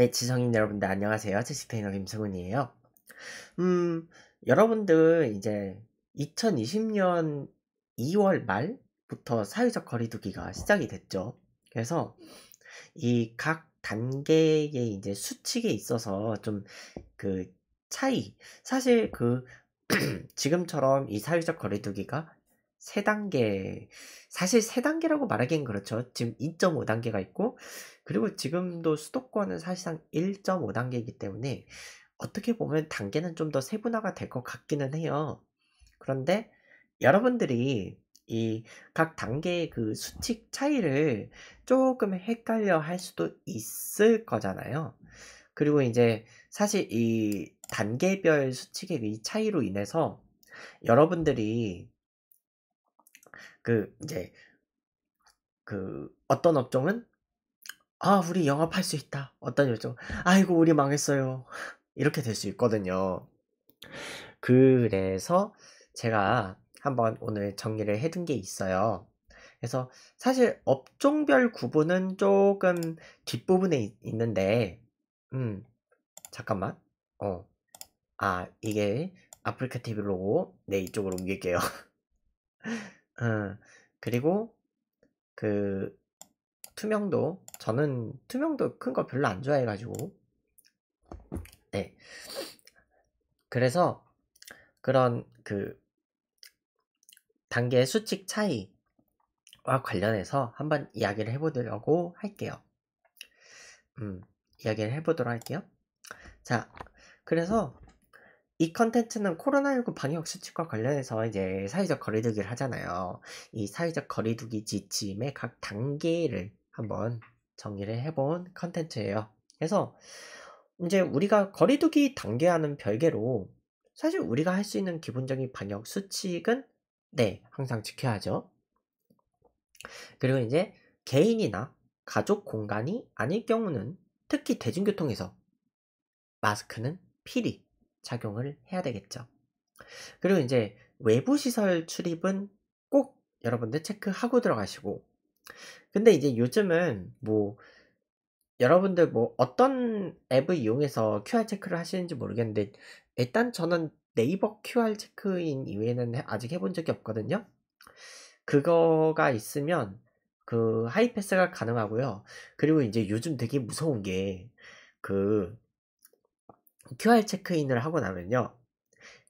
네, 지성인 여러분들 안녕하세요. 체스 테이너 김승훈이에요. 음, 여러분들 이제 2020년 2월 말부터 사회적 거리두기가 시작이 됐죠. 그래서 이 각 단계의 이제 수칙에 있어서 좀 그 차이, 사실 그 지금처럼 이 사회적 거리두기가 3단계 사실 세단계라고 말하기엔 그렇죠 지금 2.5단계가 있고 그리고 지금도 수도권은 사실상 1.5단계이기 때문에 어떻게 보면 단계는 좀 더 세분화가 될 것 같기는 해요 그런데 여러분들이 이 각 단계의 그 수칙 차이를 조금 헷갈려 할 수도 있을 거잖아요 그리고 이제 사실 이 단계별 수칙의 이 차이로 인해서 여러분들이 그 이제 그 어떤 업종은 아 우리 영업할 수 있다 어떤 업종 아이고 우리 망했어요 이렇게 될 수 있거든요 그래서 제가 한번 오늘 정리를 해 둔 게 있어요 그래서 사실 업종별 구분은 조금 뒷부분에 있는데 음 잠깐만 어 아 이게 아프리카 TV 로고 네 이쪽으로 옮길게요 그리고 그 투명도 저는 투명도 큰 거 별로 안 좋아해가지고 네 그래서 그런 그 단계 수칙 차이와 관련해서 한번 이야기를 해보려고 할게요 음 이야기를 해보도록 할게요 자 그래서 이 컨텐츠는 코로나19 방역 수칙과 관련해서 이제 사회적 거리두기를 하잖아요. 이 사회적 거리두기 지침의 각 단계를 한번 정리를 해본 컨텐츠예요. 그래서 이제 우리가 거리두기 단계와는 별개로 사실 우리가 할 수 있는 기본적인 방역 수칙은 네, 항상 지켜야죠. 그리고 이제 개인이나 가족 공간이 아닐 경우는 특히 대중교통에서 마스크는 필히 작용을 해야 되겠죠. 그리고 이제 외부 시설 출입은 꼭 여러분들 체크하고 들어가시고 근데 이제 요즘은 뭐 여러분들 뭐 어떤 앱을 이용해서 QR 체크를 하시는지 모르겠는데 일단 저는 네이버 QR 체크인 이외에는 아직 해본 적이 없거든요. 그거가 있으면 그 하이패스가 가능하고요. 그리고 이제 요즘 되게 무서운 게그 QR 체크인을 하고 나면요.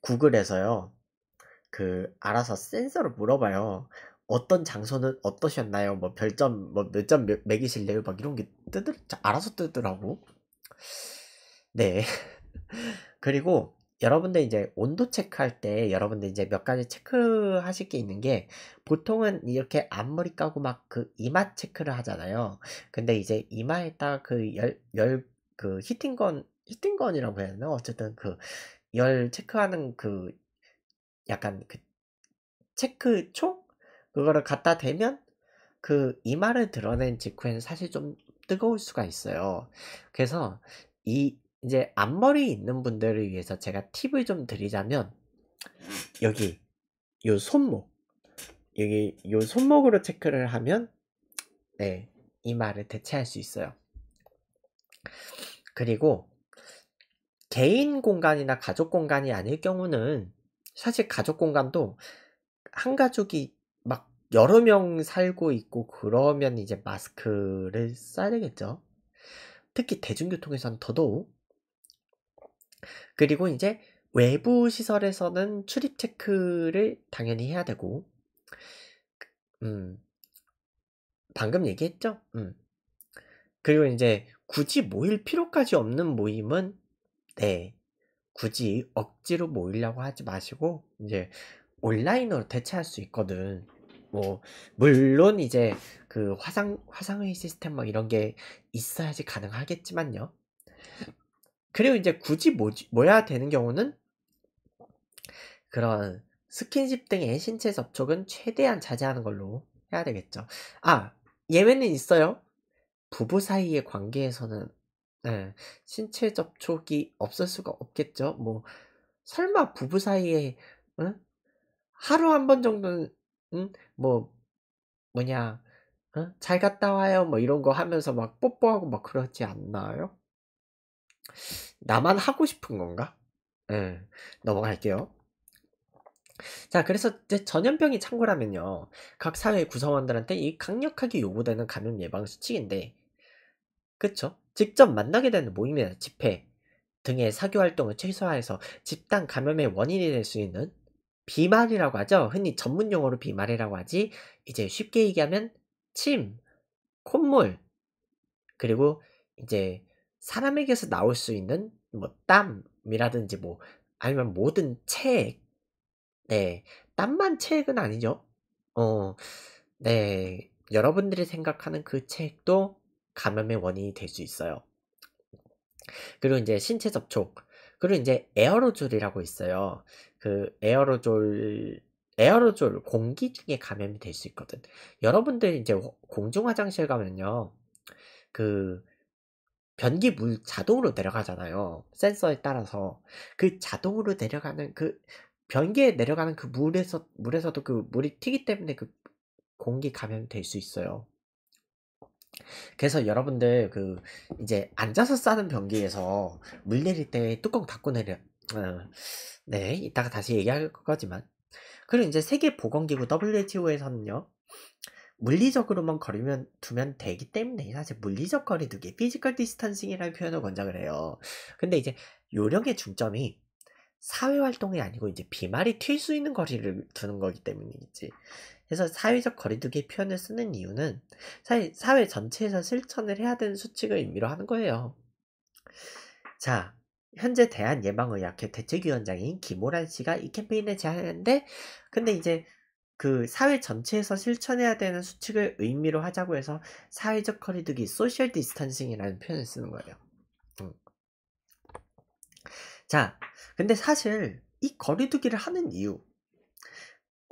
구글에서요. 그 알아서 센서를 물어봐요. 어떤 장소는 어떠셨나요? 뭐 별점 뭐 몇 점 매기실래요? 막 이런 게 뜨더 알아서 뜨더라고. 네. 그리고 여러분들 이제 온도 체크할 때 여러분들 이제 몇 가지 체크하실 게 있는 게 보통은 이렇게 앞머리 까고 막 그 이마 체크를 하잖아요. 근데 이제 이마에다 그열 열그 그 히팅건 히팅건이라고 해야 되나? 어쨌든 그 열 체크하는 그 약간 그 체크 총? 그거를 갖다 대면 그 이마를 드러낸 직후에는 사실 좀 뜨거울 수가 있어요. 그래서 이 이제 앞머리 있는 분들을 위해서 제가 팁을 좀 드리자면 여기 요 손목 여기 요 손목으로 체크를 하면 네 이마를 대체할 수 있어요. 그리고 개인 공간이나 가족 공간이 아닐 경우는 사실 가족 공간도 한 가족이 막 여러 명 살고 있고 그러면 이제 마스크를 써야 되겠죠. 특히 대중교통에서는 더더욱. 그리고 이제 외부 시설에서는 출입 체크를 당연히 해야 되고, 음, 방금 얘기했죠? 음. 그리고 이제 굳이 모일 필요까지 없는 모임은 네. 굳이 억지로 모이려고 하지 마시고 이제 온라인으로 대체할 수 있거든. 뭐 물론 이제 그 화상 화상회의 시스템 막 이런 게 있어야지 가능하겠지만요. 그리고 이제 굳이 모, 모여야 되는 경우는 그런 스킨십 등의 신체 접촉은 최대한 자제하는 걸로 해야 되겠죠. 아 예외는 있어요. 부부 사이의 관계에서는 네, 신체 접촉이 없을 수가 없겠죠. 뭐 설마 부부 사이에 응? 하루 한 번 정도는 응? 뭐 뭐냐 응? 잘 갔다 와요 뭐 이런 거 하면서 막 뽀뽀하고 막 그러지 않나요? 나만 하고 싶은 건가? 네, 넘어갈게요. 자, 그래서 이제 전염병이 창궐하면요. 각 사회 구성원들한테 이 강력하게 요구되는 감염 예방 수칙인데, 그쵸? 직접 만나게 되는 모임이나 집회 등의 사교 활동을 최소화해서 집단 감염의 원인이 될 수 있는 비말이라고 하죠. 흔히 전문 용어로 비말이라고 하지. 이제 쉽게 얘기하면 침, 콧물, 그리고 이제 사람에게서 나올 수 있는 뭐 땀이라든지 뭐 아니면 모든 체액. 네. 땀만 체액은 아니죠. 어. 네. 여러분들이 생각하는 그 체액도 감염의 원인이 될 수 있어요. 그리고 이제 신체 접촉. 그리고 이제 에어로졸이라고 있어요. 그 에어로졸 에어로졸 공기 중에 감염이 될 수 있거든. 여러분들 이제 공중 화장실 가면요. 그 변기 물 자동으로 내려가잖아요. 센서에 따라서 그 자동으로 내려가는 그 변기에 내려가는 그 물에서 물에서도 그 물이 튀기 때문에 그 공기 감염이 될 수 있어요. 그래서 여러분들 그 이제 앉아서 싸는 변기에서 물 내릴 때 뚜껑 닫고 내려 어, 네 이따가 다시 얘기할 거지만 그리고 이제 세계 보건기구 WHO에서는요 물리적으로만 걸으면 두면 되기 때문에 사실 물리적 거리두기 피지컬 디스턴싱이라는 표현을 권장을 해요 근데 이제 요령의 중점이 사회활동이 아니고 이제 비말이 튈 수 있는 거리를 두는 거기 때문이겠지 그래서 사회적 거리두기 표현을 쓰는 이유는 사회, 사회 전체에서 실천을 해야 되는 수칙을 의미로 하는 거예요. 자, 현재 대한예방의학회 대책위원장인 김호란 씨가 이 캠페인을 제안했는데, 근데 이제 그 사회 전체에서 실천해야 되는 수칙을 의미로 하자고 해서 사회적 거리두기, 소셜 디스턴싱이라는 표현을 쓰는 거예요. 음. 자, 근데 사실 이 거리두기를 하는 이유,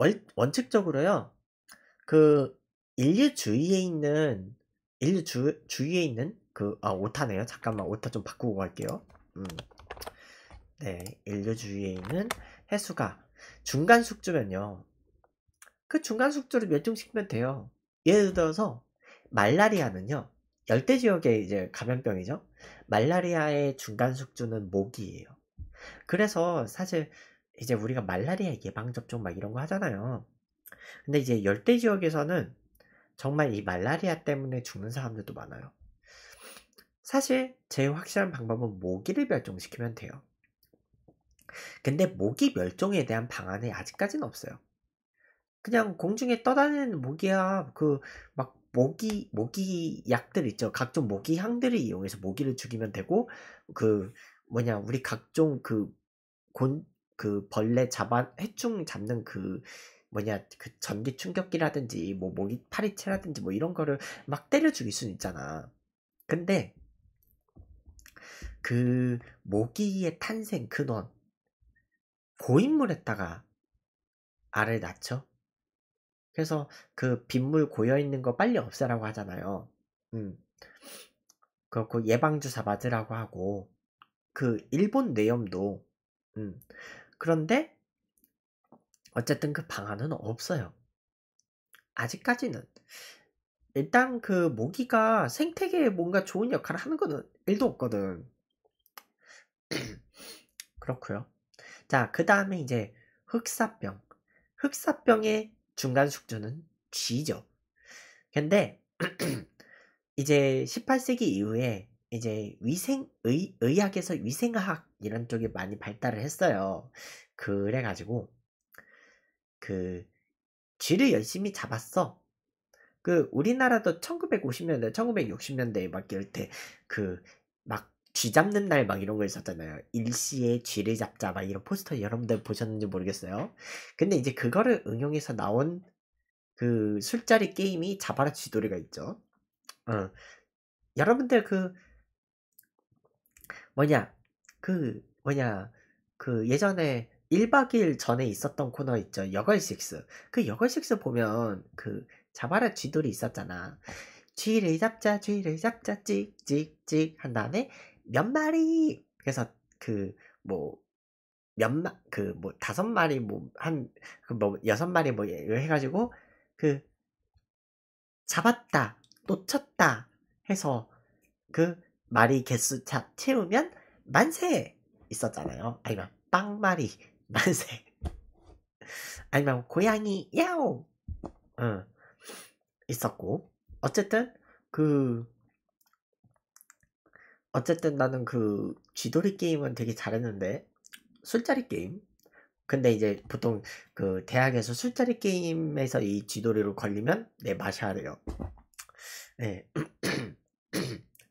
월, 원칙적으로요, 그, 인류 주위에 있는, 인류 주, 주위에 있는, 그, 아, 오타네요. 잠깐만, 오타 좀 바꾸고 갈게요. 음. 네, 인류 주위에 있는 해수가 중간 숙주면요. 그 중간 숙주를 몇종씩면 돼요. 예를 들어서, 말라리아는요, 열대 지역의 이제 감염병이죠. 말라리아의 중간 숙주는 모기예요. 그래서 사실 이제 우리가 말라리아 예방 접종 막 이런 거 하잖아요. 근데 이제 열대 지역에서는 정말 이 말라리아 때문에 죽는 사람들도 많아요. 사실 제일 확실한 방법은 모기를 멸종시키면 돼요. 근데 모기 멸종에 대한 방안이 아직까지는 없어요. 그냥 공중에 떠다니는 모기야 그막 모기 모기 약들 있죠. 각종 모기 향들을 이용해서 모기를 죽이면 되고 그 뭐냐 우리 각종 그 곤, 그 벌레 잡아 해충 잡는 그 뭐냐 그 전기 충격기라든지 뭐 모기 파리채라든지 뭐 이런 거를 막 때려 죽일 수는 있잖아. 근데 그 모기의 탄생 근원 고인물에다가 알을 낳죠. 그래서 그 빗물 고여 있는 거 빨리 없애라고 하잖아요. 음. 그렇고 예방주사 맞으라고 하고 그 일본 뇌염도 음. 그런데 어쨌든 그 방안은 없어요. 아직까지는 일단 그 모기가 생태계에 뭔가 좋은 역할을 하는 거는 일도 없거든. 그렇고요. 자, 그 다음에 이제 흑사병. 흑사병의 중간 숙주는 쥐죠. 근데 이제 18세기 이후에 이제 위생 의, 의학에서 위생학 이런 쪽이 많이 발달을 했어요. 그래가지고 그 쥐를 열심히 잡았어. 그 우리나라도 1950년대, 1960년대 막 이럴 때그 막 쥐 잡는 날 막 이런 거 있었잖아요. 일시에 쥐를 잡자 막 이런 포스터 여러분들 보셨는지 모르겠어요. 근데 이제 그거를 응용해서 나온 그 술자리 게임이 자바라 쥐돌이가 있죠. 어. 여러분들 그 뭐냐 그 뭐냐 그 예전에 1박 2일 전에 있었던 코너 있죠 여걸식스 그 여걸식스 보면 그 자바라 쥐돌이 있었잖아 쥐를 잡자 쥐를 잡자 찍찍찍 한 다음에 몇 마리 그래서 그 뭐 몇마 그뭐 다섯 마리 뭐 한 그뭐 그 뭐 여섯 마리 뭐 예, 해가지고 그 잡았다 놓쳤다 해서 그 마리 개수 차 채우면 만세 있었잖아요. 아니면 빵마리 만세. 아니면 고양이 야옹. 응. 있었고 어쨌든 그 어쨌든 나는 그 쥐돌이 게임은 되게 잘했는데 술자리 게임 근데 이제 보통 그 대학에서 술자리 게임에서 이 쥐돌이로 걸리면 내 네, 마셔야 돼요 네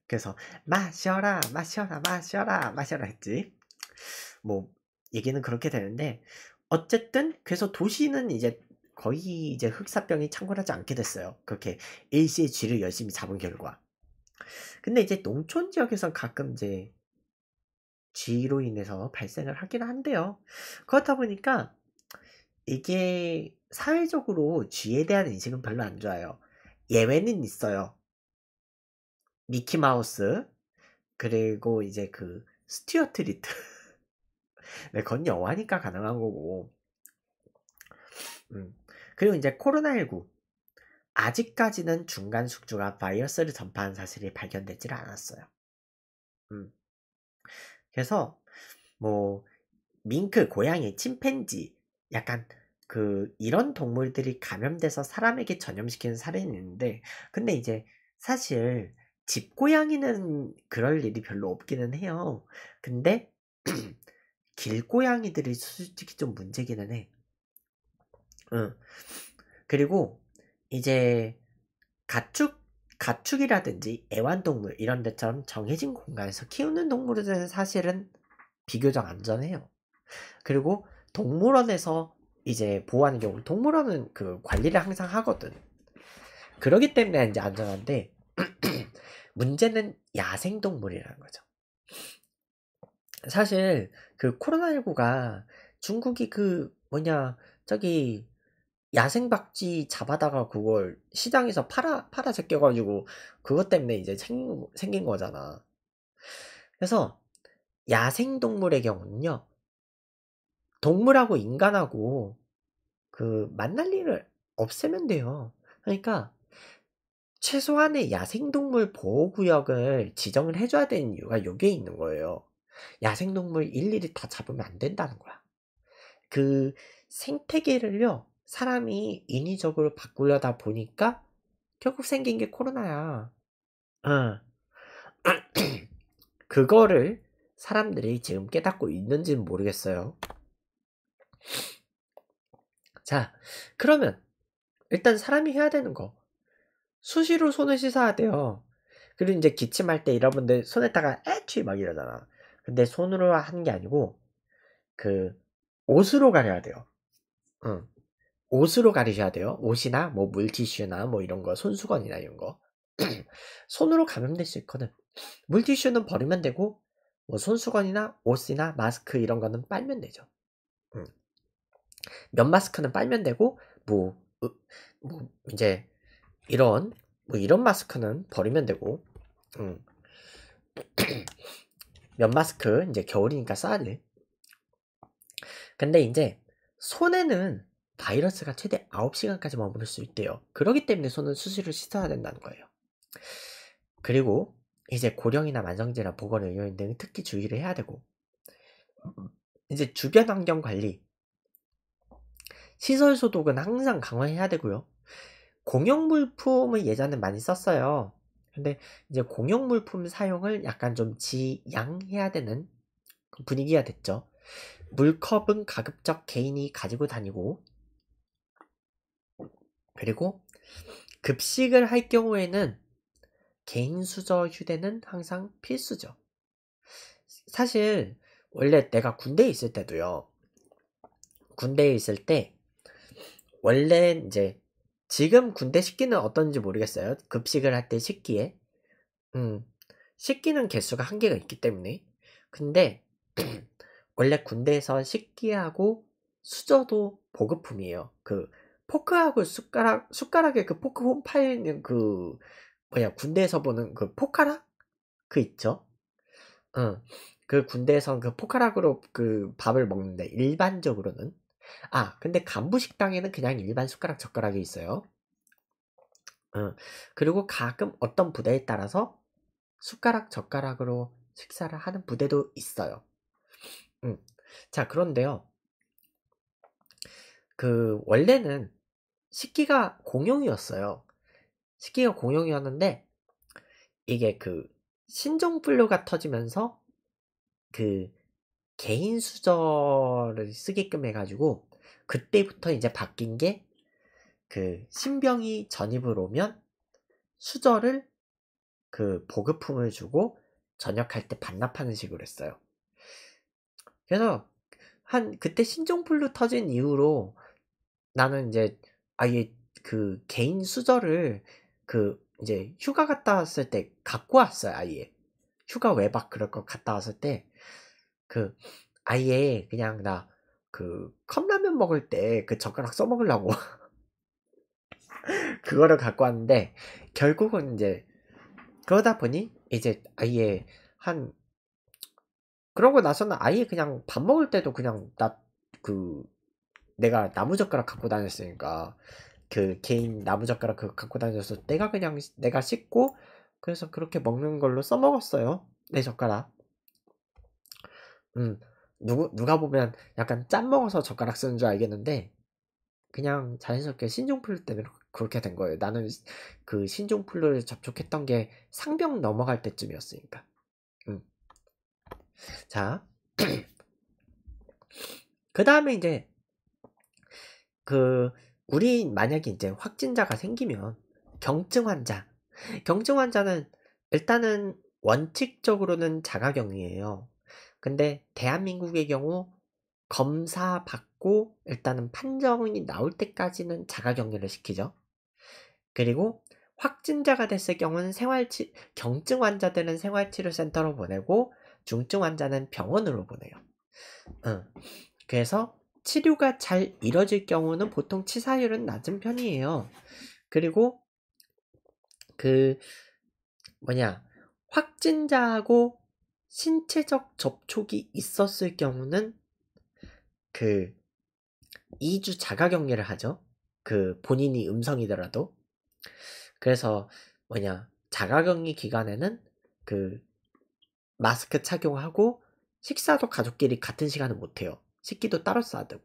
그래서 마셔라 마셔라 마셔라 마셔라 했지 뭐 얘기는 그렇게 되는데 어쨌든 그래서 도시는 이제 거의 이제 흑사병이 창궐하지 않게 됐어요 그렇게 일시의 쥐를 열심히 잡은 결과 근데 이제 농촌 지역에선 가끔 이제 쥐로 인해서 발생을 하긴 한데요 그렇다 보니까 이게 사회적으로 쥐에 대한 인식은 별로 안 좋아요 예외는 있어요 미키 마우스 그리고 이제 그 스튜어트 리트 네, 건 영화니까 가능한 거고 음. 그리고 이제 코로나19 아직까지는 중간 숙주가 바이러스를 전파한 사실이 발견되질 않았어요. 음. 그래서 뭐 밍크, 고양이, 침팬지 약간 그 이런 동물들이 감염돼서 사람에게 전염시키는 사례는 있는데 근데 이제 사실 집고양이는 그럴 일이 별로 없기는 해요. 근데 길고양이들이 솔직히 좀 문제기는 해. 응. 그리고 이제 가축 가축이라든지 애완동물 이런 데처럼 정해진 공간에서 키우는 동물들은 사실은 비교적 안전해요. 그리고 동물원에서 이제 보호하는 경우 동물원은 그 관리를 항상 하거든. 그러기 때문에 이제 안전한데 문제는 야생동물이라는 거죠. 사실 그 코로나19가 중국이 그 뭐냐 저기 야생박쥐 잡아다가 그걸 시장에서 팔아 팔아 제껴가지고 그것 때문에 이제 생, 생긴 거잖아. 그래서 야생동물의 경우는요 동물하고 인간하고 그 만날 일을 없애면 돼요. 그러니까 최소한의 야생동물 보호구역을 지정을 해줘야 되는 이유가 요게 있는 거예요. 야생동물 일일이 다 잡으면 안 된다는 거야. 그 생태계를요, 사람이 인위적으로 바꾸려다 보니까 결국 생긴 게 코로나야. 응. 어. 그거를 사람들이 지금 깨닫고 있는지는 모르겠어요. 자, 그러면 일단 사람이 해야 되는 거. 수시로 손을 씻어야 돼요. 그리고 이제 기침할 때 여러분들 손에다가 애취 막 이러잖아. 근데 손으로 하는 게 아니고 그 옷으로 가려야 돼요. 응. 옷으로 가리셔야 돼요. 옷이나 뭐 물티슈나 뭐 이런 거, 손수건이나 이런 거. 손으로 감염될 수 있거든. 물티슈는 버리면 되고 뭐 손수건이나 옷이나 마스크 이런 거는 빨면 되죠. 응. 면 마스크는 빨면 되고 뭐, 으, 뭐 이제 이런 뭐 이런 마스크는 버리면 되고 음. 면 마스크 이제 겨울이니까 써야 돼 근데 이제 손에는 바이러스가 최대 9시간까지 머무를 수 있대요 그러기 때문에 손은 수시로 씻어야 된다는 거예요 그리고 이제 고령이나 만성질환 보건의료인 등 특히 주의를 해야 되고 이제 주변 환경 관리 시설 소독은 항상 강화해야 되고요 공용 물품을 예전에 많이 썼어요. 근데 이제 공용 물품 사용을 약간 좀 지양해야 되는 분위기가 됐죠. 물컵은 가급적 개인이 가지고 다니고 그리고 급식을 할 경우에는 개인 수저 휴대는 항상 필수죠. 사실 원래 내가 군대에 있을 때도요. 군대에 있을 때 원래 이제 지금 군대 식기는 어떤지 모르겠어요. 급식을 할 때 식기에. 음, 식기는 개수가 한계가 있기 때문에. 근데, 원래 군대에서 식기하고 수저도 보급품이에요. 그, 포크하고 숟가락, 숟가락에 그 포크 홈 파이는 그, 뭐야, 군대에서 보는 그 포카락? 그 있죠? 응. 그 군대에선 그 포카락으로 그 밥을 먹는데, 일반적으로는. 아, 근데 간부 식당에는 그냥 일반 숟가락 젓가락이 있어요. 어, 그리고 가끔 어떤 부대에 따라서 숟가락 젓가락으로 식사를 하는 부대도 있어요. 음. 자, 그런데요. 그 원래는 식기가 공용이었어요. 식기가 공용이었는데 이게 그신종플루가 터지면서 그 개인 수저를 쓰게끔 해가지고 그때부터 이제 바뀐 게그 신병이 전입을 오면 수저를 그 보급품을 주고 전역할 때 반납하는 식으로 했어요. 그래서 한 그때 신종플루 터진 이후로 나는 이제 아예 그 개인 수저를 그 이제 휴가 갔다 왔을 때 갖고 왔어요 아예 휴가 외박 그럴 거 갔다 왔을 때그 아예 그냥 나 그 컵라면 먹을 때 그 젓가락 써먹으려고 그거를 갖고 왔는데 결국은 이제 그러다 보니 이제 아예 한 그러고 나서는 아예 그냥 밥 먹을 때도 그냥 나 그 내가 나무젓가락 갖고 다녔으니까 그 개인 나무젓가락 그 갖고 다녀서 내가 그냥 내가 씻고 그래서 그렇게 먹는 걸로 써먹었어요 내 젓가락 음, 누구, 누가 보면 약간 짠 먹어서 젓가락 쓰는 줄 알겠는데, 그냥 자연스럽게 신종플루 때문에 그렇게 된 거예요. 나는 그 신종플루를 접촉했던 게 상병 넘어갈 때쯤이었으니까. 음. 자. 그 다음에 이제, 그, 우리 만약에 이제 확진자가 생기면, 경증 환자. 경증 환자는 일단은 원칙적으로는 자가격리예요. 근데 대한민국의 경우 검사 받고 일단은 판정이 나올 때까지는 자가격리를 시키죠. 그리고 확진자가 됐을 경우는 생활치 경증 환자들은 생활치료센터로 보내고 중증 환자는 병원으로 보내요. 응. 그래서 치료가 잘 이뤄질 경우는 보통 치사율은 낮은 편이에요. 그리고 그 뭐냐 확진자하고 신체적 접촉이 있었을 경우는 그 2주 자가격리를 하죠. 그 본인이 음성이더라도. 그래서 뭐냐 자가격리 기간에는 그 마스크 착용하고 식사도 가족끼리 같은 시간에 못 해요. 식기도 따로 써야 되고.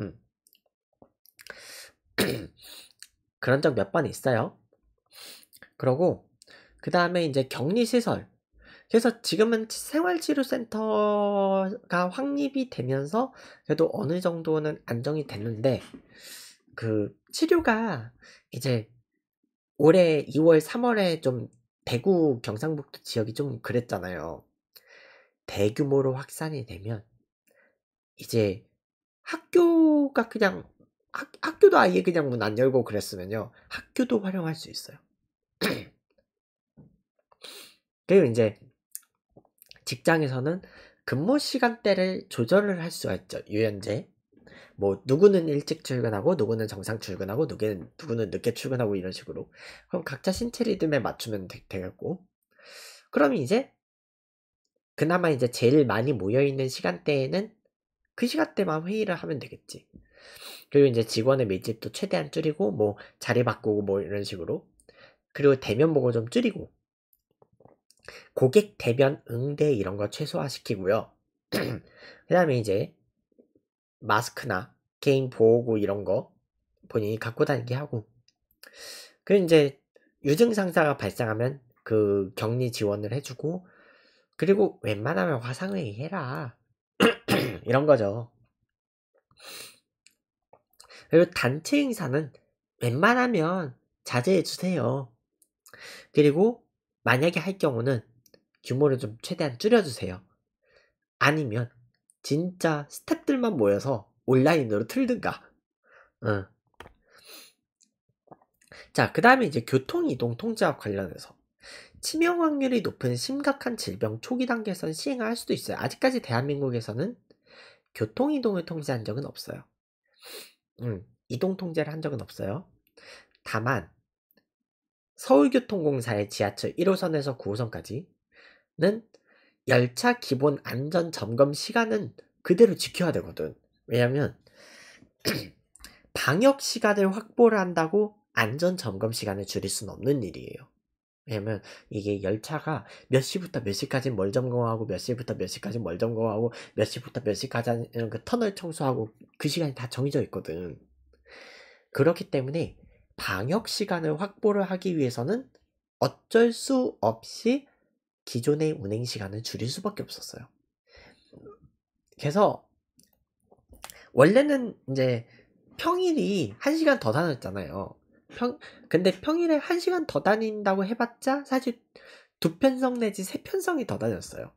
음. 그런 적 몇 번 있어요. 그러고 그 다음에 이제 격리 시설 그래서 지금은 생활치료센터가 확립이 되면서 그래도 어느 정도는 안정이 됐는데 그 치료가 이제 올해 2월 3월에 좀 대구 경상북도 지역이 좀 그랬잖아요. 대규모로 확산이 되면 이제 학교가 그냥 학, 학교도 아예 그냥 문 안 열고 그랬으면요. 학교도 활용할 수 있어요. 그리고 이제 직장에서는 근무 시간대를 조절을 할 수가 있죠. 유연제. 뭐 누구는 일찍 출근하고 누구는 정상 출근하고 누구는 누구는 늦게 출근하고 이런 식으로. 그럼 각자 신체 리듬에 맞추면 되, 겠고 그럼 이제 그나마 이제 제일 많이 모여 있는 시간대에는 그 시간대만 회의를 하면 되겠지. 그리고 이제 직원의 밀집도 최대한 줄이고 뭐 자리 바꾸고 뭐 이런 식으로. 그리고 대면 보고 좀 줄이고 고객 대변 응대 이런 거 최소화시키고요. 그 다음에 이제 마스크나 개인 보호구 이런 거 본인이 갖고 다니게 하고 그 이제 유증 상사가 발생하면 그 격리 지원을 해주고 그리고 웬만하면 화상회의 해라 이런 거죠. 그리고 단체 행사는 웬만하면 자제해 주세요. 그리고 만약에 할 경우는 규모를 좀 최대한 줄여주세요. 아니면 진짜 스탭들만 모여서 온라인으로 틀든가. 자, 그 다음에 이제 교통이동 통제와 관련해서 치명 확률이 높은 심각한 질병 초기 단계에서는 시행을 할 수도 있어요. 아직까지 대한민국에서는 교통이동을 통제한 적은 없어요. 음, 이동 통제를 한 적은 없어요. 다만 서울교통공사의 지하철 1호선에서 9호선까지는 열차 기본 안전 점검 시간은 그대로 지켜야 되거든. 왜냐면 방역 시간을 확보를 한다고 안전 점검 시간을 줄일 수는 없는 일이에요. 왜냐면 이게 열차가 몇 시부터 몇 시까지 뭘 점검하고 몇 시부터 몇 시까지 뭘 점검하고 몇 시부터 몇 시까지 그 터널 청소하고 그 시간이 다 정해져 있거든. 그렇기 때문에 방역 시간을 확보를 하기 위해서는 어쩔 수 없이 기존의 운행 시간을 줄일 수밖에 없었어요. 그래서 원래는 이제 평일이 1시간 더 다녔잖아요. 평, 근데 평일에 1시간 더 다닌다고 해봤자 사실 두 편성 내지 세 편성이 더 다녔어요.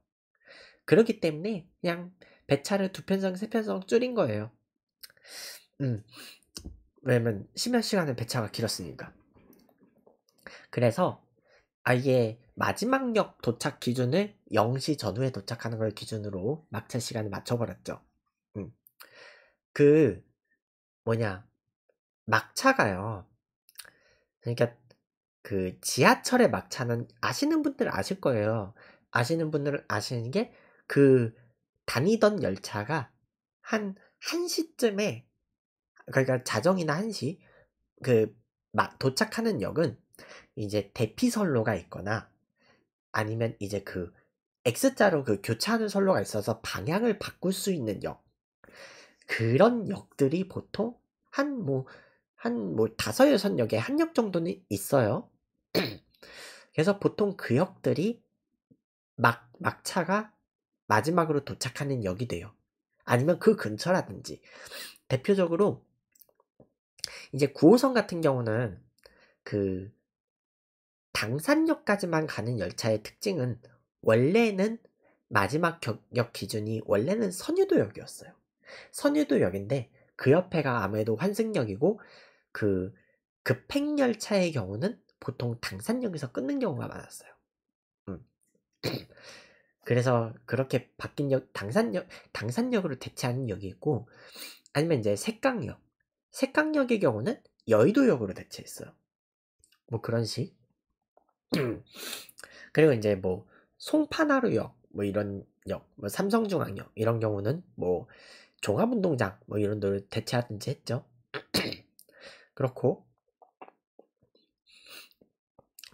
그렇기 때문에 그냥 배차를 두 편성, 세 편성 줄인 거예요. 음. 왜냐면 심야 시간은 배차가 길었으니까. 그래서 아예 마지막 역 도착 기준을 0시 전후에 도착하는 걸 기준으로 막차 시간을 맞춰버렸죠. 음. 그 뭐냐 막차가요. 그러니까 그 지하철의 막차는 아시는 분들은 아실 거예요. 아시는 분들은 아시는 게 그 다니던 열차가 한 1시쯤에 그러니까 자정이나 1시 그 도착하는 역은 이제 대피선로가 있거나 아니면 이제 그 X자로 그 교차하는 선로가 있어서 방향을 바꿀 수 있는 역 그런 역들이 보통 한 뭐 한뭐 뭐 다섯 여섯 역에 한 역 정도는 있어요. 그래서 보통 그 역들이 막 막차가 마지막으로 도착하는 역이 돼요. 아니면 그 근처라든지 대표적으로 이제 구호선 같은 경우는 그 당산역까지만 가는 열차의 특징은 원래는 마지막 역 기준이 원래는 선유도역이었어요. 선유도역인데 그 옆에가 아무래도 환승역이고 그 급행 열차의 경우는 보통 당산역에서 끊는 경우가 많았어요. 음. 그래서 그렇게 바뀐 역 당산역 당산역으로 대체하는 역이 있고 아니면 이제 색강역 색강역의 경우는 여의도역으로 대체했어요. 뭐 그런 식. 그리고 이제 뭐 송파나루역 뭐 이런 역, 뭐 삼성중앙역 이런 경우는 뭐 종합운동장 뭐 이런 데를 대체하든지 했죠. 그렇고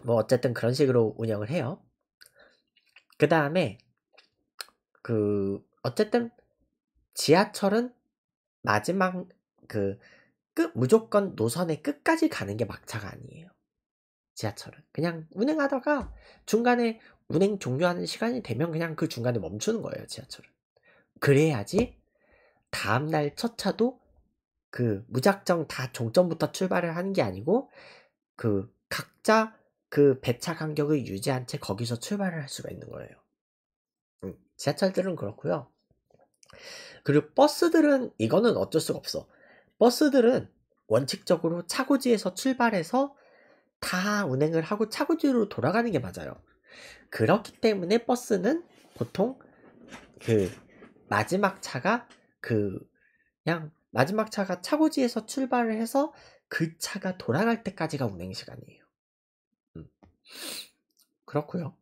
뭐 어쨌든 그런 식으로 운영을 해요. 그 다음에 그 어쨌든 지하철은 마지막 그 끝, 무조건 노선의 끝까지 가는 게 막차가 아니에요. 지하철은. 그냥 운행하다가 중간에 운행 종료하는 시간이 되면 그냥 그 중간에 멈추는 거예요, 지하철은. 그래야지 다음날 첫 차도 그 무작정 다 종점부터 출발을 하는 게 아니고 그 각자 그 배차 간격을 유지한 채 거기서 출발을 할 수가 있는 거예요. 음, 지하철들은 그렇고요. 그리고 버스들은 이거는 어쩔 수가 없어. 버스들은 원칙적으로 차고지에서 출발해서 다 운행을 하고 차고지로 돌아가는 게 맞아요. 그렇기 때문에 버스는 보통 그 마지막 차가 그 그냥 마지막 차가 차고지에서 출발을 해서 그 차가 돌아갈 때까지가 운행 시간이에요. 음. 그렇고요.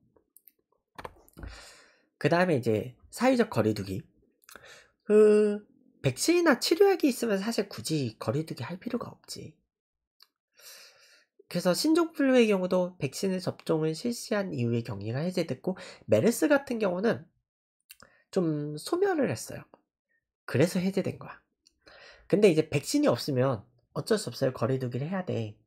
그 다음에 이제 사회적 거리두기. 그 백신이나 치료약이 있으면 사실 굳이 거리두기 할 필요가 없지. 그래서 신종플루의 경우도 백신을 접종을 실시한 이후에 격리가 해제됐고 메르스 같은 경우는 좀 소멸을 했어요. 그래서 해제된 거야. 근데 이제 백신이 없으면 어쩔 수 없어요. 거리두기를 해야 돼.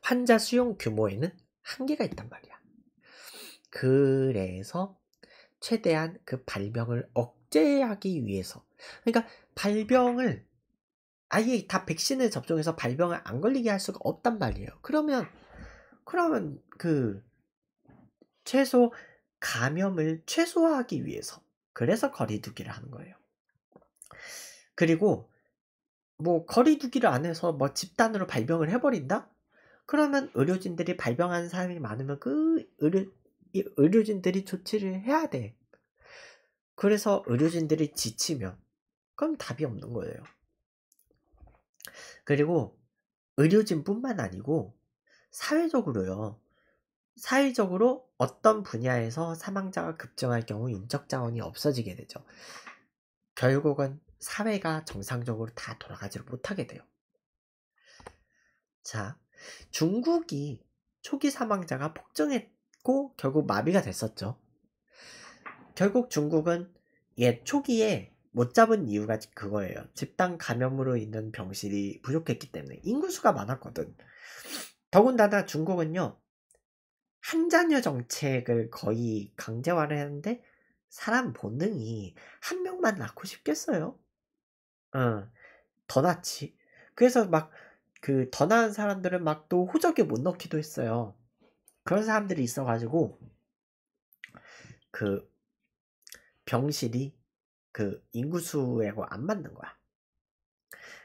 환자 수용 규모에는 한계가 있단 말이야. 그래서 최대한 그 발병을 억 억제하기 위해서 그러니까 발병을 아예 다 백신을 접종해서 발병을 안 걸리게 할 수가 없단 말이에요. 그러면 그러면 그 최소 감염을 최소화하기 위해서 그래서 거리두기를 하는 거예요. 그리고 뭐 거리두기를 안 해서 뭐 집단으로 발병을 해버린다? 그러면 의료진들이 발병한 사람이 많으면 그 의료 의료진들이 조치를 해야 돼. 그래서 의료진들이 지치면 그럼 답이 없는 거예요. 그리고 의료진뿐만 아니고 사회적으로요. 사회적으로 어떤 분야에서 사망자가 급증할 경우 인적 자원이 없어지게 되죠. 결국은 사회가 정상적으로 다 돌아가지를 못하게 돼요. 자, 중국이 초기 사망자가 폭증했고 결국 마비가 됐었죠. 결국 중국은 옛 초기에 못 잡은 이유가 그거예요. 집단 감염으로 있는 병실이 부족했기 때문에 인구수가 많았거든. 더군다나 중국은요. 한 자녀 정책을 거의 강제화를 했는데 사람 본능이 한 명만 낳고 싶겠어요? 어, 더 낳지. 그래서 막 그 더 낳은 사람들은 막 또 호적에 못 넣기도 했어요. 그런 사람들이 있어가지고 그 병실이 그 인구수에 안 맞는 거야.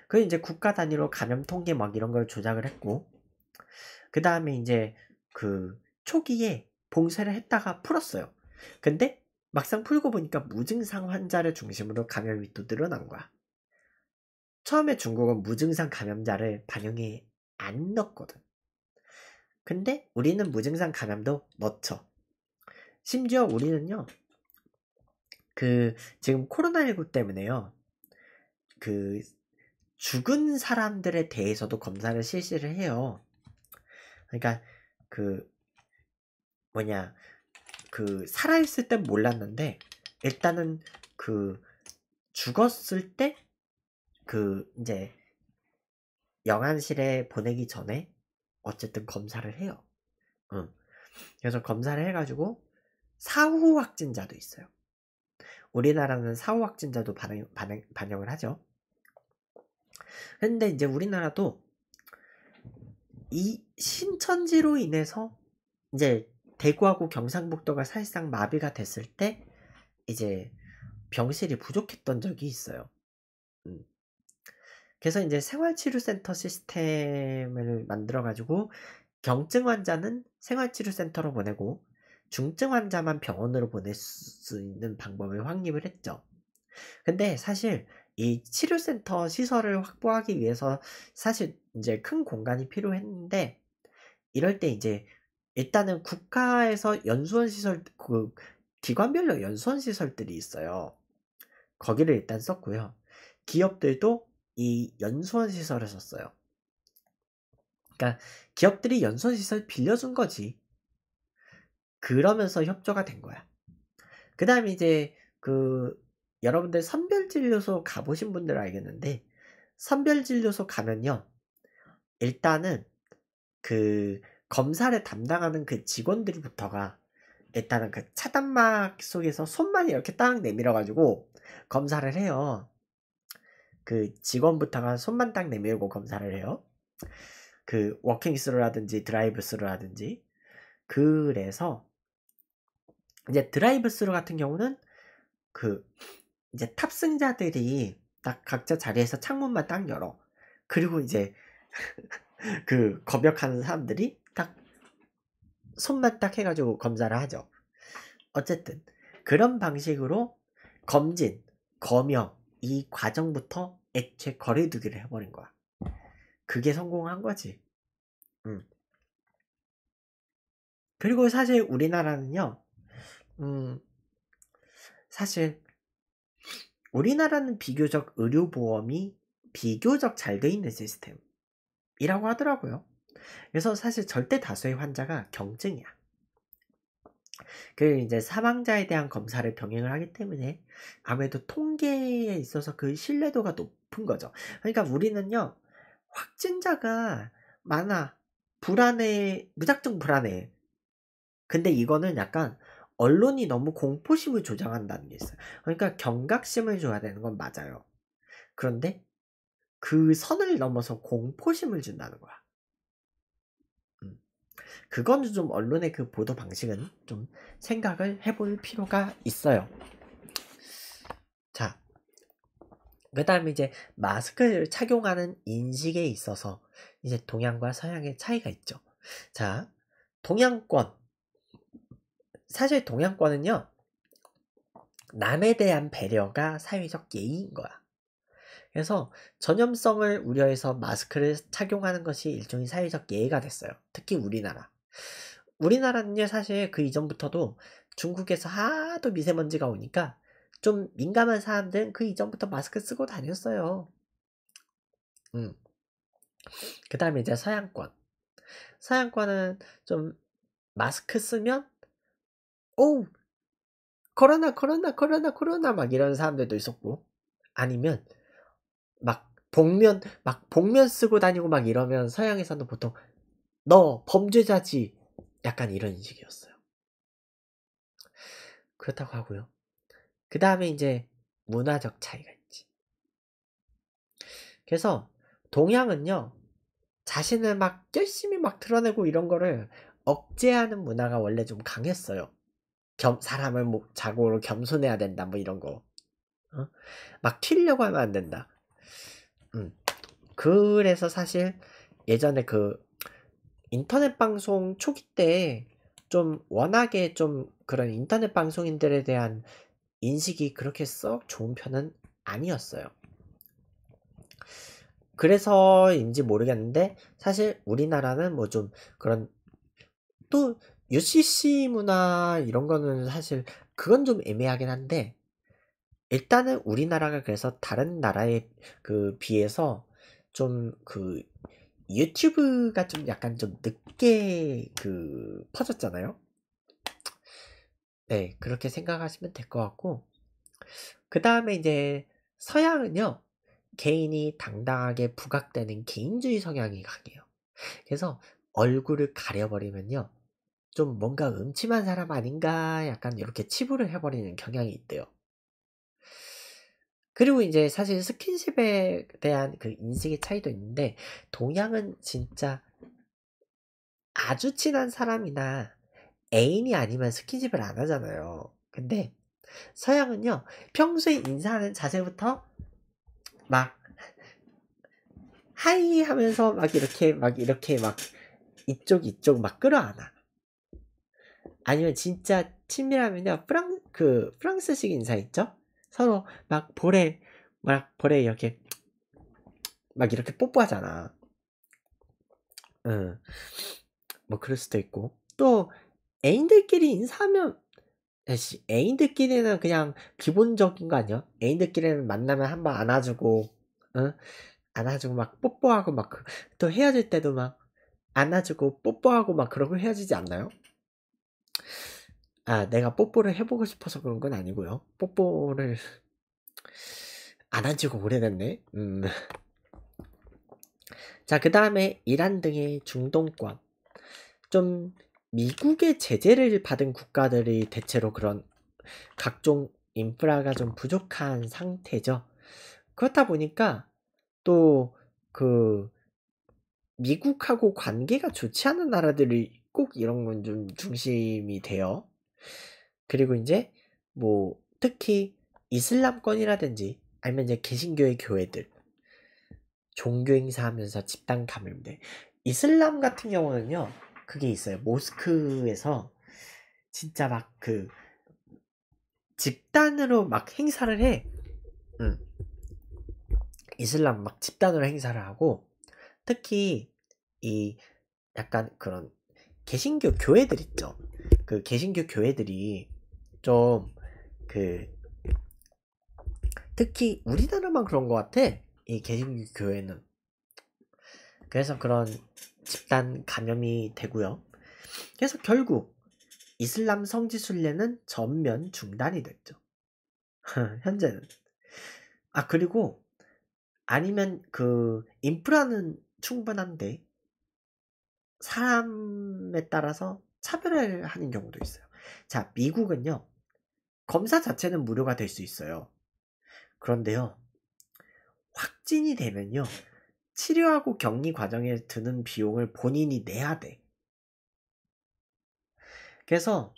그 이제 국가 단위로 감염 통계 막 이런 걸 조작을 했고, 그 다음에 이제 그 초기에 봉쇄를 했다가 풀었어요. 근데 막상 풀고 보니까 무증상 환자를 중심으로 감염이 또 늘어난 거야. 처음에 중국은 무증상 감염자를 방영에 안 넣었거든. 근데 우리는 무증상 감염도 넣죠. 심지어 우리는요, 그 지금 코로나19 때문에요. 그 죽은 사람들에 대해서도 검사를 실시를 해요. 그러니까 그 뭐냐 그 살아있을 땐 몰랐는데 일단은 그 죽었을 때 그 이제 영안실에 보내기 전에 어쨌든 검사를 해요. 응. 그래서 검사를 해가지고 사후 확진자도 있어요. 우리나라는 사후 확진자도 반응, 반응, 반영을 하죠. 근데 이제 우리나라도 이 신천지로 인해서 이제 대구하고 경상북도가 사실상 마비가 됐을 때 이제 병실이 부족했던 적이 있어요. 음. 그래서 이제 생활치료센터 시스템을 만들어가지고 경증 환자는 생활치료센터로 보내고 중증 환자만 병원으로 보낼 수 있는 방법을 확립을 했죠. 근데 사실 이 치료센터 시설을 확보하기 위해서 사실 이제 큰 공간이 필요했는데 이럴 때 이제 일단은 국가에서 연수원 시설 그 기관별로 연수원 시설들이 있어요. 거기를 일단 썼고요. 기업들도 이 연수원 시설을 썼어요. 그러니까 기업들이 연수원 시설 빌려준 거지. 그러면서 협조가 된 거야. 그 다음에 이제 그 여러분들 선별진료소 가보신 분들 알겠는데 선별진료소 가면요. 일단은 그 검사를 담당하는 그 직원들부터가 일단은 그 차단막 속에서 손만 이렇게 딱 내밀어가지고 검사를 해요. 그 직원부터가 손만 딱 내밀고 검사를 해요. 그 워킹 스루라든지 드라이브 스루라든지 그래서 이제 드라이브 스루 같은 경우는 그 이제 탑승자들이 딱 각자 자리에서 창문만 딱 열어. 그리고 이제 그 검역하는 사람들이 딱 손만 딱 해가지고 검사를 하죠. 어쨌든 그런 방식으로 검진, 검역 이 과정부터 애초에 거리두기를 해버린 거야. 그게 성공한 거지. 음. 그리고 사실 우리나라는요 음, 사실 우리나라는 비교적 의료보험이 비교적 잘 돼 있는 시스템이라고 하더라고요. 그래서 사실 절대 다수의 환자가 경증이야. 그 이제 사망자에 대한 검사를 병행을 하기 때문에 아무래도 통계에 있어서 그 신뢰도가 높은 거죠. 그러니까 우리는요 확진자가 많아 불안해 무작정 불안해. 근데 이거는 약간 언론이 너무 공포심을 조장한다는 게 있어요. 그러니까 경각심을 줘야 되는 건 맞아요. 그런데 그 선을 넘어서 공포심을 준다는 거야. 음. 그건 좀 언론의 그 보도 방식은 좀 생각을 해볼 필요가 있어요. 자, 그 다음에 이제 마스크를 착용하는 인식에 있어서 이제 동양과 서양의 차이가 있죠. 자, 동양권. 사실 동양권은요, 남에 대한 배려가 사회적 예의인 거야. 그래서 전염성을 우려해서 마스크를 착용하는 것이 일종의 사회적 예의가 됐어요. 특히 우리나라. 우리나라는요, 사실 그 이전부터도 중국에서 하도 미세먼지가 오니까 좀 민감한 사람들은 그 이전부터 마스크 쓰고 다녔어요. 음. 그 다음에 이제 서양권. 서양권은 좀 마스크 쓰면 오우 코로나 코로나 코로나 코로나 막 이런 사람들도 있었고 아니면 막 복면 막 복면 쓰고 다니고 막 이러면 서양에서는 보통 너 범죄자지 약간 이런 인식이었어요. 그렇다고 하고요. 그 다음에 이제 문화적 차이가 있지. 그래서 동양은요 자신을 막 열심히 막 드러내고 이런 거를 억제하는 문화가 원래 좀 강했어요. 겸, 사람을 뭐, 자고로 겸손해야 된다, 뭐 이런 거. 어? 막 튀려고 하면 안 된다. 음. 그래서 사실 예전에 그 인터넷 방송 초기 때 좀 워낙에 좀 그런 인터넷 방송인들에 대한 인식이 그렇게 썩 좋은 편은 아니었어요. 그래서인지 모르겠는데 사실 우리나라는 뭐 좀 그런 또 UCC 문화 이런 거는 사실 그건 좀 애매하긴 한데 일단은 우리나라가 그래서 다른 나라에 그 비해서 좀 그 유튜브가 좀 약간 좀 늦게 그 퍼졌잖아요. 네, 그렇게 생각하시면 될 것 같고 그 다음에 이제 서양은요 개인이 당당하게 부각되는 개인주의 성향이 강해요. 그래서 얼굴을 가려버리면요 좀 뭔가 음침한 사람 아닌가 약간 이렇게 치부를 해버리는 경향이 있대요. 그리고 이제 사실 스킨십에 대한 그 인식의 차이도 있는데 동양은 진짜 아주 친한 사람이나 애인이 아니면 스킨십을 안 하잖아요. 근데 서양은요 평소에 인사하는 자세부터 막 하이 하면서 막 이렇게 막 이렇게 막 이쪽 이쪽 막 끌어안아 아니면 진짜 친밀하면요 프랑 그 프랑스식 인사 있죠? 서로 막 볼에 막 볼에 이렇게 막 이렇게 뽀뽀하잖아. 응. 뭐 그럴 수도 있고 또 애인들끼리 인사하면 씨 애인들끼리는 그냥 기본적인 거 아니야? 애인들끼리는 만나면 한번 안아주고 응? 안아주고 막 뽀뽀하고 막또 그, 헤어질 때도 막 안아주고 뽀뽀하고 막 그러고 헤어지지 않나요? 아, 내가 뽀뽀를 해보고 싶어서 그런 건 아니고요. 뽀뽀를 안 한 지가 오래됐네. 음. 자, 그 다음에 이란 등의 중동권. 좀 미국의 제재를 받은 국가들이 대체로 그런 각종 인프라가 좀 부족한 상태죠. 그렇다 보니까 또 그 미국하고 관계가 좋지 않은 나라들이 꼭 이런 건 좀 중심이 돼요. 그리고 이제 뭐 특히 이슬람권이라든지 아니면 이제 개신교의 교회들 종교 행사하면서 집단 감염돼 이슬람 같은 경우는요 그게 있어요 모스크에서 진짜 막 그 집단으로 막 행사를 해 응. 이슬람 막 집단으로 행사를 하고 특히 이 약간 그런 개신교 교회들 있죠 그 개신교 교회들이 좀 그 특히 우리나라만 그런 것 같아 이 개신교 교회는 그래서 그런 집단 감염이 되고요 그래서 결국 이슬람 성지 순례는 전면 중단이 됐죠 현재는 아 그리고 아니면 그 인프라는 충분한데 사람에 따라서 차별을 하는 경우도 있어요. 자, 미국은요. 검사 자체는 무료가 될 수 있어요. 그런데요. 확진이 되면요. 치료하고 격리 과정에 드는 비용을 본인이 내야 돼. 그래서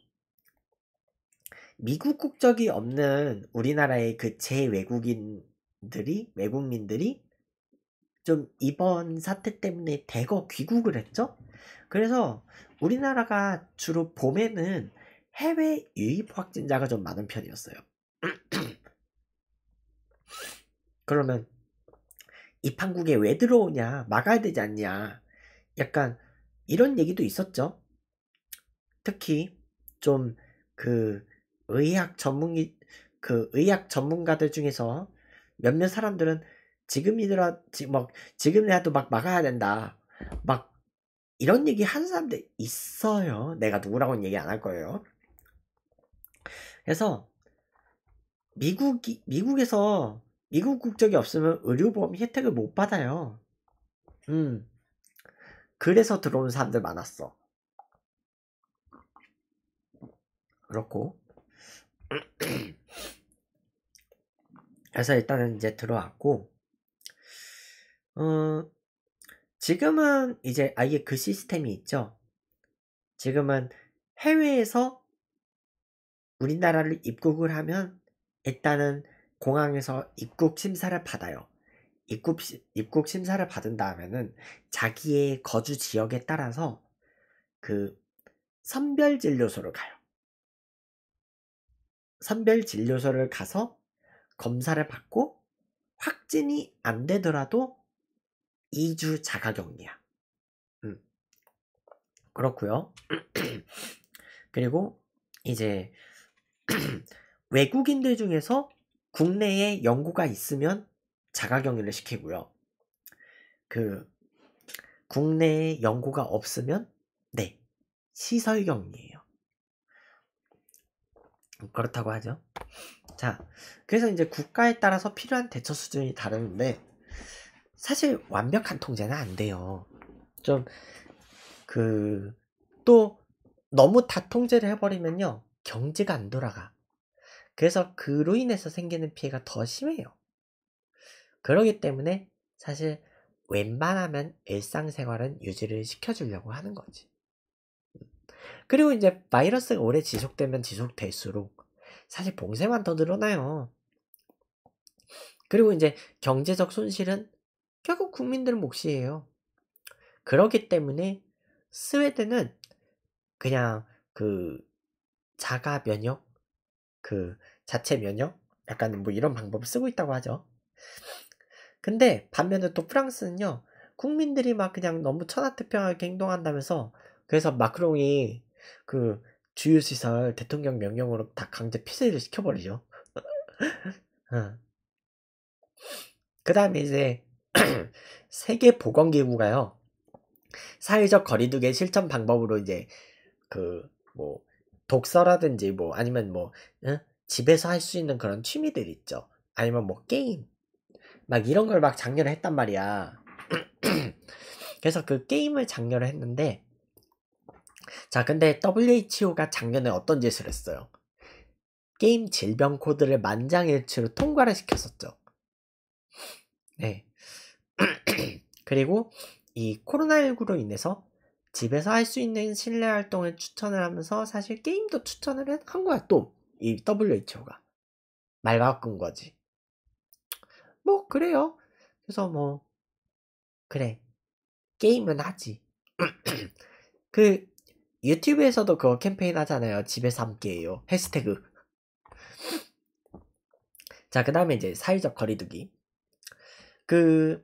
미국 국적이 없는 우리나라의 그 제외국인들이 외국민들이 좀 이번 사태 때문에 대거 귀국을 했죠. 그래서 우리나라가 주로 봄에는 해외 유입 확진자가 좀 많은 편이었어요. 그러면 입한국에 왜 들어오냐 막아야 되지 않냐 약간 이런 얘기도 있었죠. 특히 좀 그 의학 전문이 그 의학 전문가들 중에서 몇몇 사람들은 지금이더라 지막 지금이라도 막 막아야 된다 막 이런 얘기 하는 사람들 있어요. 내가 누구라고는 얘기 안 할 거예요. 그래서 미국이 미국에서 미국 국적이 없으면 의료보험 혜택을 못 받아요. 음. 그래서 들어오는 사람들 많았어. 그렇고. 그래서 일단은 이제 들어왔고, 어, 지금은 이제 아예 그 시스템이 있죠. 지금은 해외에서 우리나라를 입국을 하면 일단은 공항에서 입국 심사를 받아요. 입국, 입국 심사를 받은 다음에는 자기의 거주 지역에 따라서 그 선별 진료소를 가요. 선별 진료소를 가서 검사를 받고 확진이 안 되더라도 2주 자가격리야. 음. 그렇고요. 그리고 이제 외국인들 중에서 국내에 연구가 있으면 자가격리를 시키고요. 그 국내에 연구가 없으면 네 시설격리예요. 그렇다고 하죠. 자, 그래서 이제 국가에 따라서 필요한 대처 수준이 다른데 사실 완벽한 통제는 안 돼요. 좀, 그, 또, 너무 다 통제를 해버리면요. 경제가 안 돌아가. 그래서 그로 인해서 생기는 피해가 더 심해요. 그러기 때문에 사실 웬만하면 일상생활은 유지를 시켜주려고 하는 거지. 그리고 이제 바이러스가 오래 지속되면 지속될수록 사실 봉쇄만 더 늘어나요. 그리고 이제 경제적 손실은 결국 국민들 몫이에요. 그렇기 때문에 스웨덴은 그냥 그 자가 면역, 그 자체 면역, 약간 뭐 이런 방법을 쓰고 있다고 하죠. 근데 반면에 또 프랑스는요, 국민들이 막 그냥 너무 천하태평하게 행동한다면서 그래서 마크롱이 그 주유시설 대통령 명령으로 다 강제 폐쇄를 시켜버리죠. 어. 그 다음에 이제 세계보건기구가요. 사회적 거리두기 실천 방법으로 이제 그 뭐 독서라든지 뭐 아니면 뭐 응? 집에서 할 수 있는 그런 취미들 있죠. 아니면 뭐 게임 막 이런 걸막 작년에 했단 말이야. 그래서 그 게임을 작년에 했는데 자 근데 WHO가 작년에 어떤 짓을 했어요? 게임 질병 코드를 만장일치로 통과를 시켰었죠. 네. 그리고 이 코로나19로 인해서 집에서 할 수 있는 실내 활동을 추천을 하면서 사실 게임도 추천을 한 거야 또 이 WHO가 말 바꾼 거지 뭐 그래요 그래서 뭐 그래 게임은 하지 그 유튜브에서도 그거 캠페인 하잖아요 집에서 함께해요 해시태그 자그 다음에 이제 사회적 거리두기 그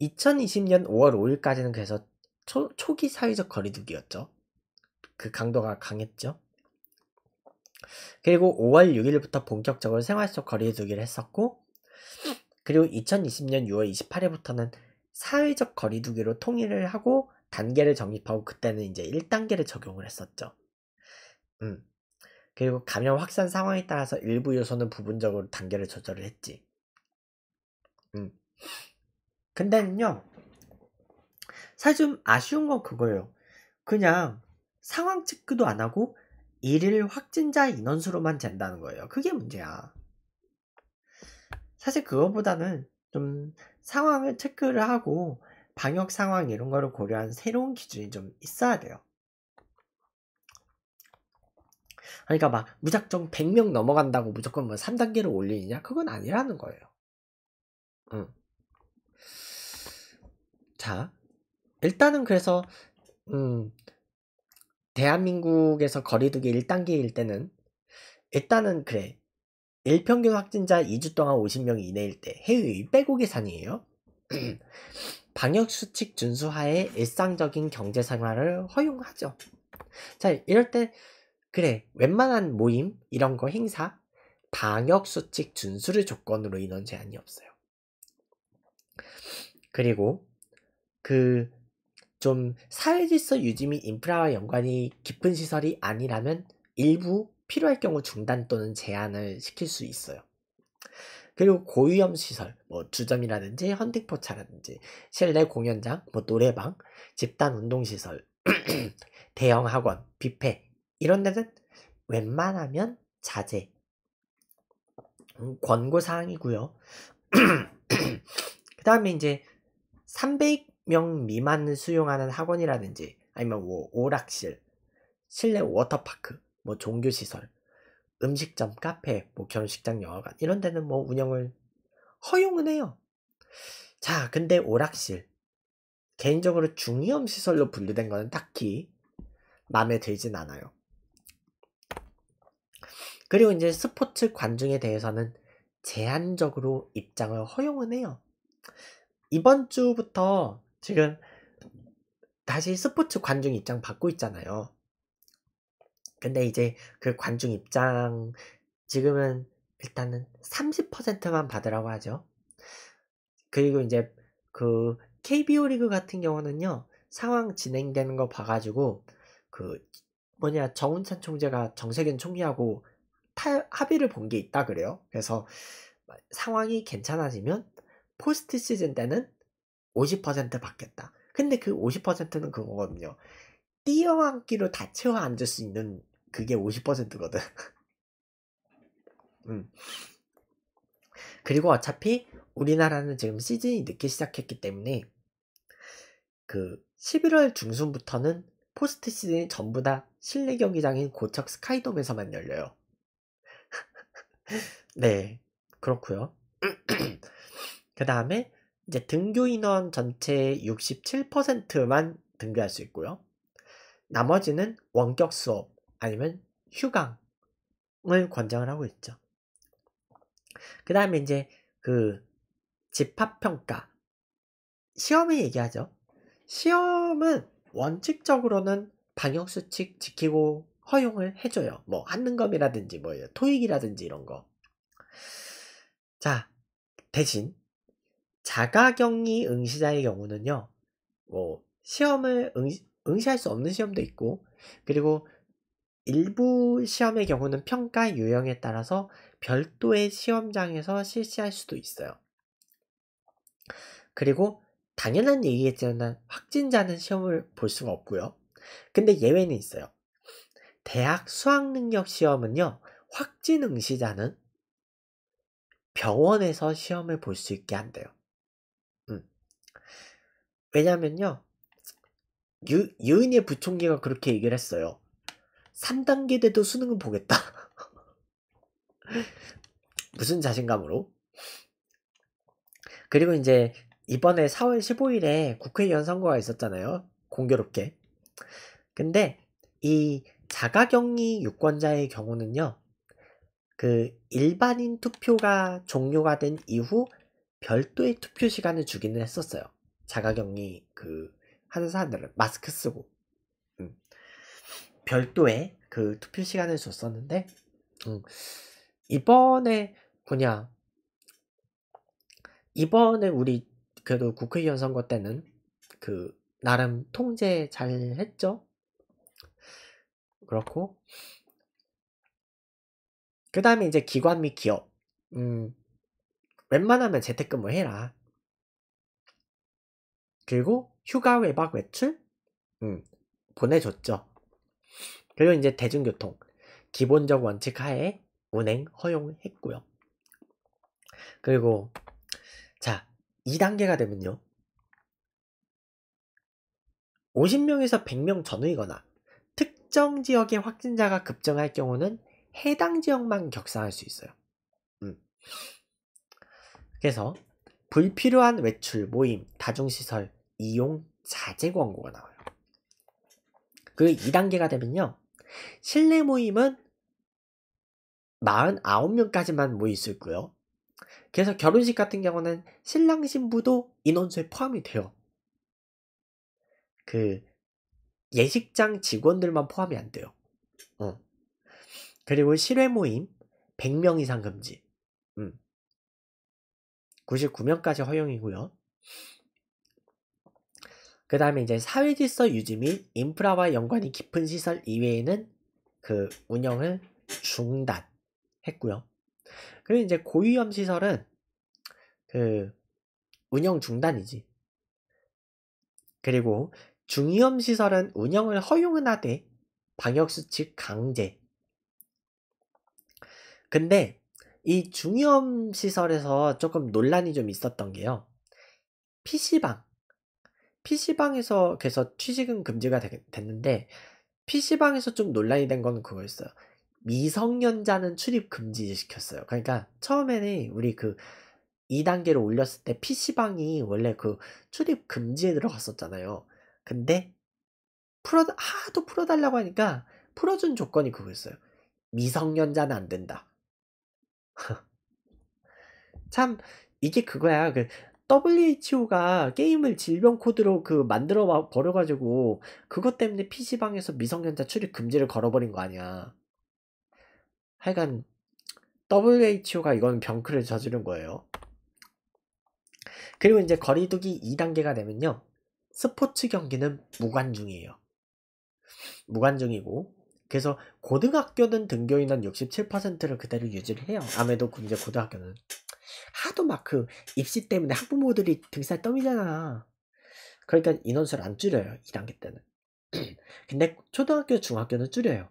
2020년 5월 5일까지는 그래서 초, 초기 사회적 거리두기였죠. 그 강도가 강했죠. 그리고 5월 6일부터 본격적으로 생활 속 거리두기를 했었고, 그리고 2020년 6월 28일부터는 사회적 거리두기로 통일을 하고 단계를 정립하고 그때는 이제 1단계를 적용을 했었죠. 음. 그리고 감염 확산 상황에 따라서 일부 요소는 부분적으로 단계를 조절을 했지. 음. 근데는요 사실 좀 아쉬운 건 그거예요 그냥 상황 체크도 안 하고 일일 확진자 인원수로만 잰다는 거예요 그게 문제야 사실 그거보다는 좀 상황을 체크를 하고 방역 상황 이런 거를 고려한 새로운 기준이 좀 있어야 돼요 그러니까 막 무작정 100명 넘어간다고 무조건 뭐 3단계로 올리느냐? 그건 아니라는 거예요. 응. 자, 일단은 그래서 음, 대한민국에서 거리두기 1단계일 때는 일단은 그래. 일평균 확진자 2주 동안 50명 이내일 때 해외 빼고 계산이에요. 방역수칙 준수하에 일상적인 경제생활을 허용하죠. 자, 이럴 때, 그래, 웬만한 모임, 이런 거 행사, 방역수칙 준수를 조건으로 인원 제한이 없어요. 그리고, 그좀 사회질서 유지 및 인프라와 연관이 깊은 시설이 아니라면 일부 필요할 경우 중단 또는 제한을 시킬 수 있어요. 그리고 고위험 시설, 뭐 주점이라든지 헌팅포차라든지 실내 공연장, 뭐 노래방, 집단 운동시설, 대형 학원, 뷔페 이런 데는 웬만하면 자제 음, 권고 사항이고요. 그 다음에 이제 300명 미만을 수용하는 학원이라든지 아니면 뭐 오락실, 실내 워터파크, 뭐 종교시설, 음식점, 카페, 뭐 결혼식장, 영화관 이런 데는 뭐 운영을 허용은 해요. 자, 근데 오락실 개인적으로 중이염 시설로 분류된 거는 딱히 마음에 들진 않아요. 그리고 이제 스포츠 관중에 대해서는 제한적으로 입장을 허용은 해요. 이번 주부터 지금 다시 스포츠 관중 입장 받고 있잖아요. 근데 이제 그 관중 입장 지금은 일단은 30%만 받으라고 하죠. 그리고 이제 그 KBO 리그 같은 경우는요. 상황 진행되는 거 봐가지고 그 뭐냐 정운찬 총재가 정세균 총리하고 타, 합의를 본 게 있다 그래요. 그래서 상황이 괜찮아지면 포스트 시즌 때는 50% 받겠다. 근데 그 50%는 그거거든요. 뛰어앉기로 다 채워 앉을 수 있는 그게 50%거든. 음. 그리고 어차피 우리나라는 지금 시즌이 늦게 시작했기 때문에 그 11월 중순부터는 포스트 시즌이 전부 다 실내 경기장인 고척 스카이돔에서만 열려요. 네, 그렇고요. 그 다음에 이제 등교 인원 전체의 67%만 등교할 수 있고요. 나머지는 원격 수업 아니면 휴강을 권장을 하고 있죠. 그 다음에 이제 그 집합평가 시험을 얘기하죠. 시험은 원칙적으로는 방역수칙 지키고 허용을 해줘요. 뭐 한능검이라든지 뭐예요. 토익이라든지 이런 거. 자 대신 자가격리 응시자의 경우는요, 뭐, 시험을 응시, 응시할 수 없는 시험도 있고, 그리고 일부 시험의 경우는 평가 유형에 따라서 별도의 시험장에서 실시할 수도 있어요. 그리고 당연한 얘기겠지만 확진자는 시험을 볼 수가 없고요. 근데 예외는 있어요. 대학 수학능력 시험은요. 확진 응시자는 병원에서 시험을 볼 수 있게 한대요. 왜냐면요. 유, 유은의 부총리가 그렇게 얘기를 했어요. 3단계 돼도 수능은 보겠다. 무슨 자신감으로? 그리고 이제 이번에 4월 15일에 국회의원 선거가 있었잖아요. 공교롭게. 근데 이 자가격리 유권자의 경우는요. 그 일반인 투표가 종료가 된 이후 별도의 투표 시간을 주기는 했었어요. 자가격리 그 하는 사람들은 마스크 쓰고 음. 별도의 그 투표 시간을 줬었는데 음. 이번에 뭐냐 이번에 우리 그래도 국회의원 선거 때는 그 나름 통제 잘 했죠 그렇고 그 다음에 이제 기관 및 기업 음 웬만하면 재택근무 해라 그리고 휴가 외박 외출 음, 보내줬죠. 그리고 이제 대중교통 기본적 원칙 하에 운행 허용했고요. 그리고 자 2단계가 되면요. 50명에서 100명 전후이거나 특정 지역의 확진자가 급증할 경우는 해당 지역만 격상할 수 있어요. 음. 그래서 불필요한 외출, 모임, 다중시설, 이용 자제 광고가 나와요. 그 2단계가 되면요. 실내 모임은 49명까지만 모일 수 있고요. 그래서 결혼식 같은 경우는 신랑 신부도 인원수에 포함이 돼요. 그 예식장 직원들만 포함이 안 돼요. 어. 그리고 실외 모임 100명 이상 금지. 음. 99명까지 허용이고요. 그 다음에 이제 사회 질서 유지 및 인프라와 연관이 깊은 시설 이외에는 그 운영을 중단했고요. 그리고 이제 고위험 시설은 그 운영 중단이지. 그리고 중위험 시설은 운영을 허용은 하되 방역수칙 강제. 근데 이 중위험 시설에서 조금 논란이 좀 있었던 게요. PC방. PC방에서 그래서 취직은 금지가 되, 됐는데 PC방에서 좀 논란이 된 건 그거였어요. 미성년자는 출입 금지 시켰어요. 그러니까 처음에는 우리 그 2단계로 올렸을 때 PC방이 원래 그 출입 금지에 들어갔었잖아요. 근데 풀어 하도 풀어달라고 하니까 풀어준 조건이 그거였어요. 미성년자는 안 된다. 참 이게 그거야. 그 WHO가 게임을 질병 코드로 그 만들어 버려가지고 그것 때문에 PC방에서 미성년자 출입 금지를 걸어버린 거 아니야. 하여간 WHO가 이건 병크를 저지른 거예요. 그리고 이제 거리두기 2단계가 되면요. 스포츠 경기는 무관중이에요. 무관중이고 그래서 고등학교는 등교인원 67%를 그대로 유지를 해요. 아무래도 이제 고등학교는 하도 막 그 입시 때문에 학부모들이 등살 떠미잖아. 그러니까 인원수를 안 줄여요. 2단계 때는. 근데 초등학교, 중학교는 줄여요.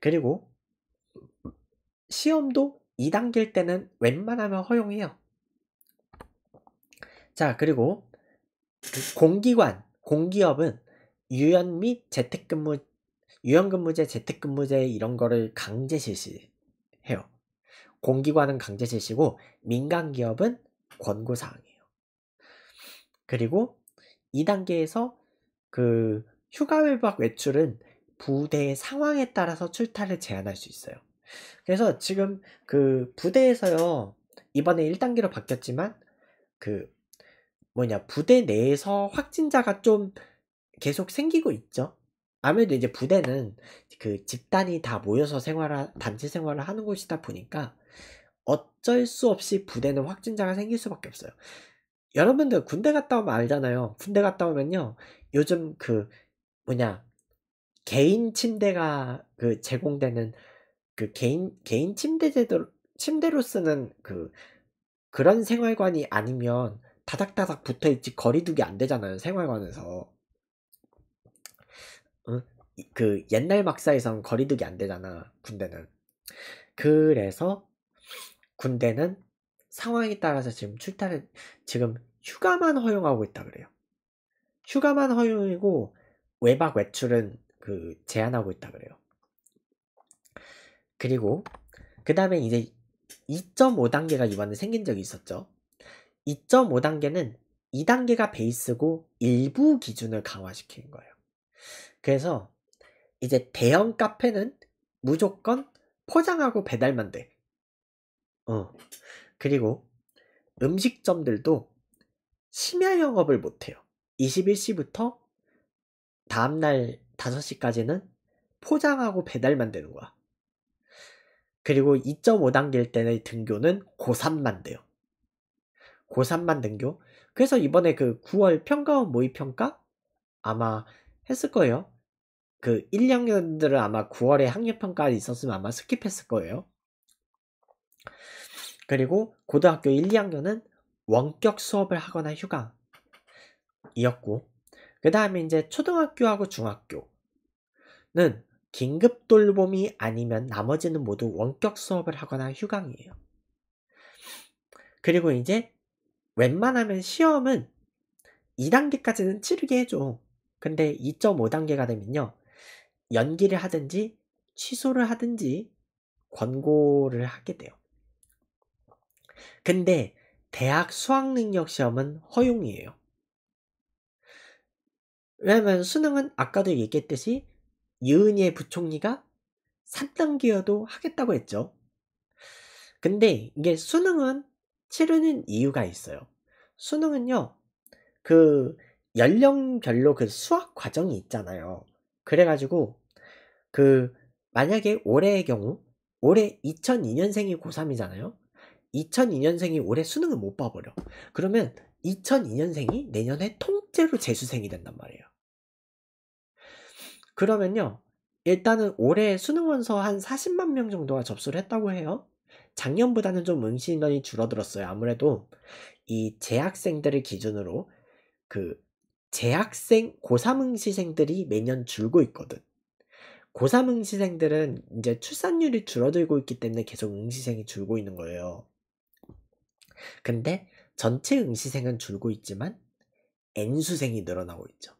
그리고 시험도 2단계일 때는 웬만하면 허용해요. 자, 그리고 공기관, 공기업은 유연 및 재택근무, 유연근무제, 재택근무제 이런 거를 강제 실시해요. 공기관은 강제 제시고 민간 기업은 권고 사항이에요. 그리고 2단계에서 그 휴가 외박 외출은 부대의 상황에 따라서 출타를 제한할 수 있어요. 그래서 지금 그 부대에서요. 이번에 1단계로 바뀌었지만 그 뭐냐 부대 내에서 확진자가 좀 계속 생기고 있죠. 아무래도 이제 부대는 그 집단이 다 모여서 생활 단체 생활을 하는 곳이다 보니까 어쩔 수 없이 부대는 확진자가 생길 수밖에 없어요. 여러분들 군대 갔다 오면 알잖아요. 군대 갔다 오면요. 요즘 그 뭐냐 개인 침대가 그 제공되는 그 개인 개인 침대 제도 침대로 쓰는 그 그런 생활관이 아니면 다닥다닥 붙어 있지 거리두기 안 되잖아요. 생활관에서. 어? 그 옛날 막사에선 거리두기 안 되잖아. 군대는. 그래서 군대는 상황에 따라서 지금 출타를 지금 휴가만 허용하고 있다 그래요. 휴가만 허용이고 외박 외출은 그 제한하고 있다 그래요. 그리고 그 다음에 이제 2.5단계가 이번에 생긴 적이 있었죠. 2.5단계는 2단계가 베이스고 일부 기준을 강화시키는 거예요. 그래서 이제 대형 카페는 무조건 포장하고 배달만 돼. 어. 그리고 음식점들도 심야 영업을 못해요. 21시부터 다음날 5시까지는 포장하고 배달만 되는 거야. 그리고 2.5단계일 때의 등교는 고3만 돼요. 고3만 등교. 그래서 이번에 그 9월 평가원 모의평가 아마 했을 거예요. 그 1, 학년들은 아마 9월에 학력평가가 있었으면 아마 스킵했을 거예요. 그리고 고등학교 1, 2학년은 원격 수업을 하거나 휴강이었고그 다음에 이제 초등학교하고 중학교는 긴급 돌봄이 아니면 나머지는 모두 원격 수업을 하거나 휴강이에요. 그리고 이제 웬만하면 시험은 2단계까지는 치르게 해줘. 근데 2.5단계가 되면요. 연기를 하든지 취소를 하든지 권고를 하게 돼요. 근데 대학 수학 능력 시험은 허용이에요. 왜냐면 수능은 아까도 얘기했듯이 유은혜 부총리가 3단기여도 하겠다고 했죠. 근데 이게 수능은 치르는 이유가 있어요. 수능은요, 그 연령별로 그 수학 과정이 있잖아요. 그래가지고 그 만약에 올해의 경우 올해 2002년생이 고3이잖아요. 2002년생이 올해 수능을 못 봐버려. 그러면 2002년생이 내년에 통째로 재수생이 된단 말이에요. 그러면요. 일단은 올해 수능 원서 한 40만 명 정도가 접수를 했다고 해요. 작년보다는 좀 응시인원이 줄어들었어요. 아무래도 이 재학생들을 기준으로 그 재학생 고3 응시생들이 매년 줄고 있거든. 고3 응시생들은 이제 출산율이 줄어들고 있기 때문에 계속 응시생이 줄고 있는 거예요. 근데 전체 응시생은 줄고 있지만 N수생이 늘어나고 있죠.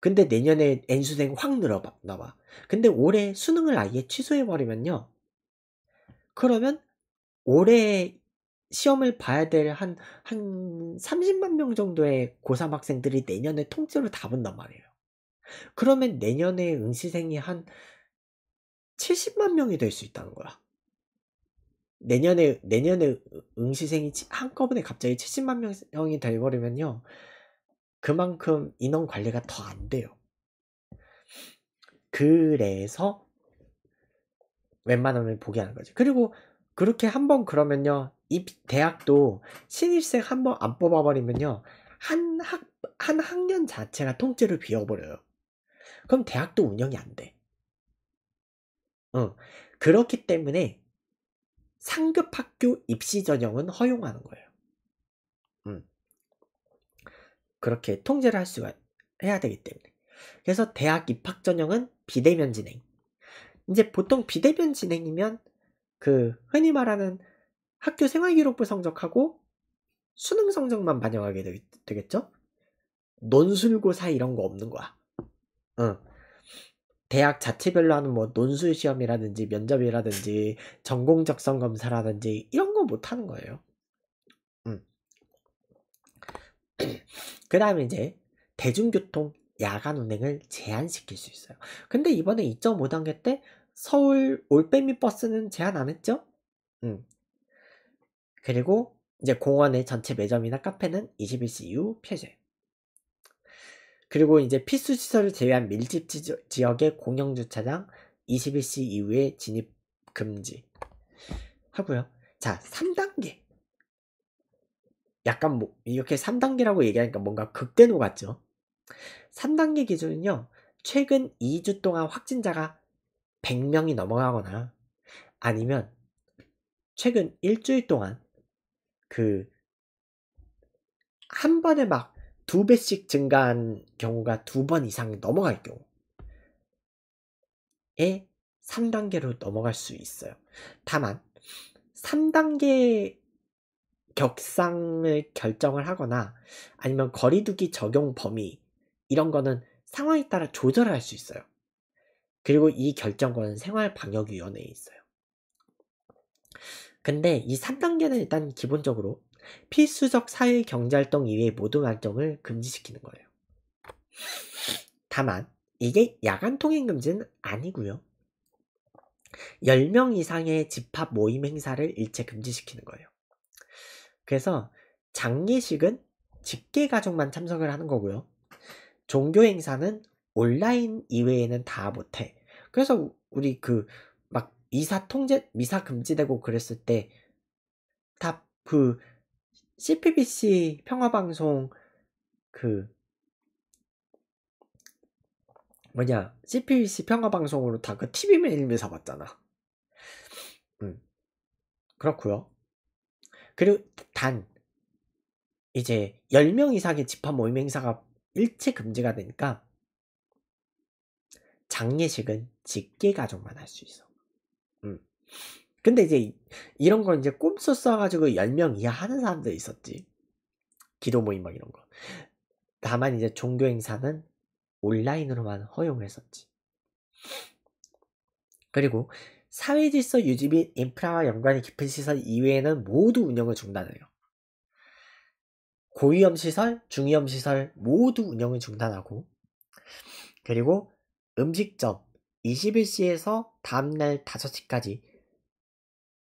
근데 내년에 N수생 확 늘어나봐. 근데 올해 수능을 아예 취소해버리면요. 그러면 올해 시험을 봐야 될 한, 한 30만 명 정도의 고3 학생들이 내년에 통째로 다 본단 말이에요. 그러면 내년에 응시생이 한 70만 명이 될 수 있다는 거야. 내년에 내년에 응시생이 한꺼번에 갑자기 70만 명이 돼버리면요 그만큼 인원 관리가 더 안 돼요. 그래서 웬만하면 포기하는 거죠. 그리고 그렇게 한번 그러면요 이 대학도 신입생 한번 안 뽑아버리면요 한학한 학년 자체가 통째로 비워버려요. 그럼 대학도 운영이 안 돼. 응. 그렇기 때문에 상급 학교 입시 전형은 허용하는 거예요. 음. 그렇게 통제를 할 수가 해야 되기 때문에. 그래서 대학 입학 전형은 비대면 진행. 이제 보통 비대면 진행이면 그 흔히 말하는 학교 생활기록부 성적하고 수능 성적만 반영하게 되겠죠? 논술고사 이런 거 없는 거야. 응. 대학 자체별로 하는 뭐 논술 시험이라든지 면접이라든지 전공 적성 검사라든지 이런 거 못 하는 거예요. 음. 그다음에 이제 대중교통 야간 운행을 제한시킬 수 있어요. 근데 이번에 2.5단계 때 서울 올빼미 버스는 제한 안 했죠? 음. 그리고 이제 공원의 전체 매점이나 카페는 21시 이후 폐쇄. 그리고 이제 필수 시설을 제외한 밀집 지역의 공영 주차장 21시 이후에 진입 금지 하고요. 자, 3단계. 약간 뭐 이렇게 3단계라고 얘기하니까 뭔가 극대노 같죠. 3단계 기준은요. 최근 2주 동안 확진자가 100명이 넘어가거나 아니면 최근 일주일 동안 그 한 번에 막두 배씩 증가한 경우가 두 번 이상 넘어갈 경우에 3단계로 넘어갈 수 있어요. 다만 3단계 격상을 결정을 하거나 아니면 거리두기 적용 범위 이런 거는 상황에 따라 조절할수 있어요. 그리고 이 결정권은 생활방역위원회에 있어요. 근데 이 3단계는 일단 기본적으로 필수적 사회 경제활동 이외의 모든 활동을 금지시키는 거예요. 다만 이게 야간 통행 금지는 아니고요. 10명 이상의 집합 모임 행사를 일체 금지시키는 거예요. 그래서 장례식은 직계 가족만 참석을 하는 거고요. 종교 행사는 온라인 이외에는 다 못해. 그래서 우리 그막 이사 통제 미사 금지되고 그랬을 때 다그 CPBC 평화방송 그 뭐냐 CPBC 평화방송으로 다 그 TV 매일 매사 봤잖아. 음 그렇고요. 그리고 단 이제 10명 이상의 집합 모임 행사가 일체 금지가 되니까 장례식은 직계 가족만 할 수 있어. 음. 근데 이제 이런 거 이제 꼼수 써가지고 10명 이하 하는 사람도 있었지. 기도 모임 막 이런 거. 다만 이제 종교 행사는 온라인으로만 허용했었지. 그리고 사회 질서 유지 및 인프라와 연관이 깊은 시설 이외에는 모두 운영을 중단해요. 고위험 시설, 중위험 시설 모두 운영을 중단하고 그리고 음식점 21시에서 다음날 5시까지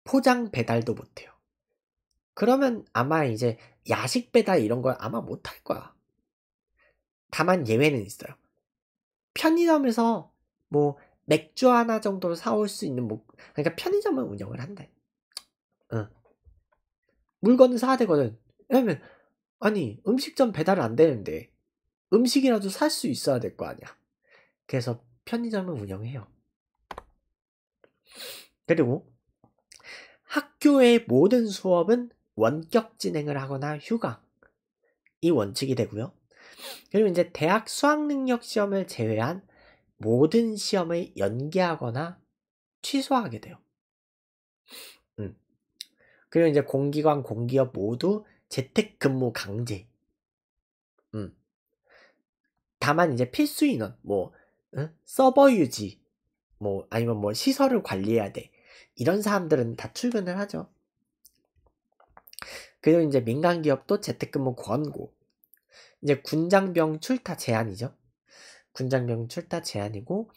포장 배달도 못해요. 그러면 아마 이제 야식 배달 이런 걸 아마 못 할 거야. 다만 예외는 있어요. 편의점에서 뭐 맥주 하나 정도를 사올 수 있는 뭐 그러니까 편의점을 운영을 한대. 응. 물건을 사야 되거든. 왜냐면 아니 음식점 배달 은안 되는데 음식이라도 살 수 있어야 될 거 아니야. 그래서 편의점을 운영해요. 그리고 학교의 모든 수업은 원격 진행을 하거나 휴강. 이 원칙이 되고요. 그리고 이제 대학 수학 능력 시험을 제외한 모든 시험을 연기하거나 취소하게 돼요. 음. 그리고 이제 공기관, 공기업 모두 재택 근무 강제. 음. 다만 이제 필수 인원, 뭐 응? 서버 유지, 뭐 아니면 뭐 시설을 관리해야 돼. 이런 사람들은 다 출근을 하죠. 그리고 이제 민간 기업도 재택근무 권고. 이제 군장병 출타 제한이죠. 군장병 출타 제한이고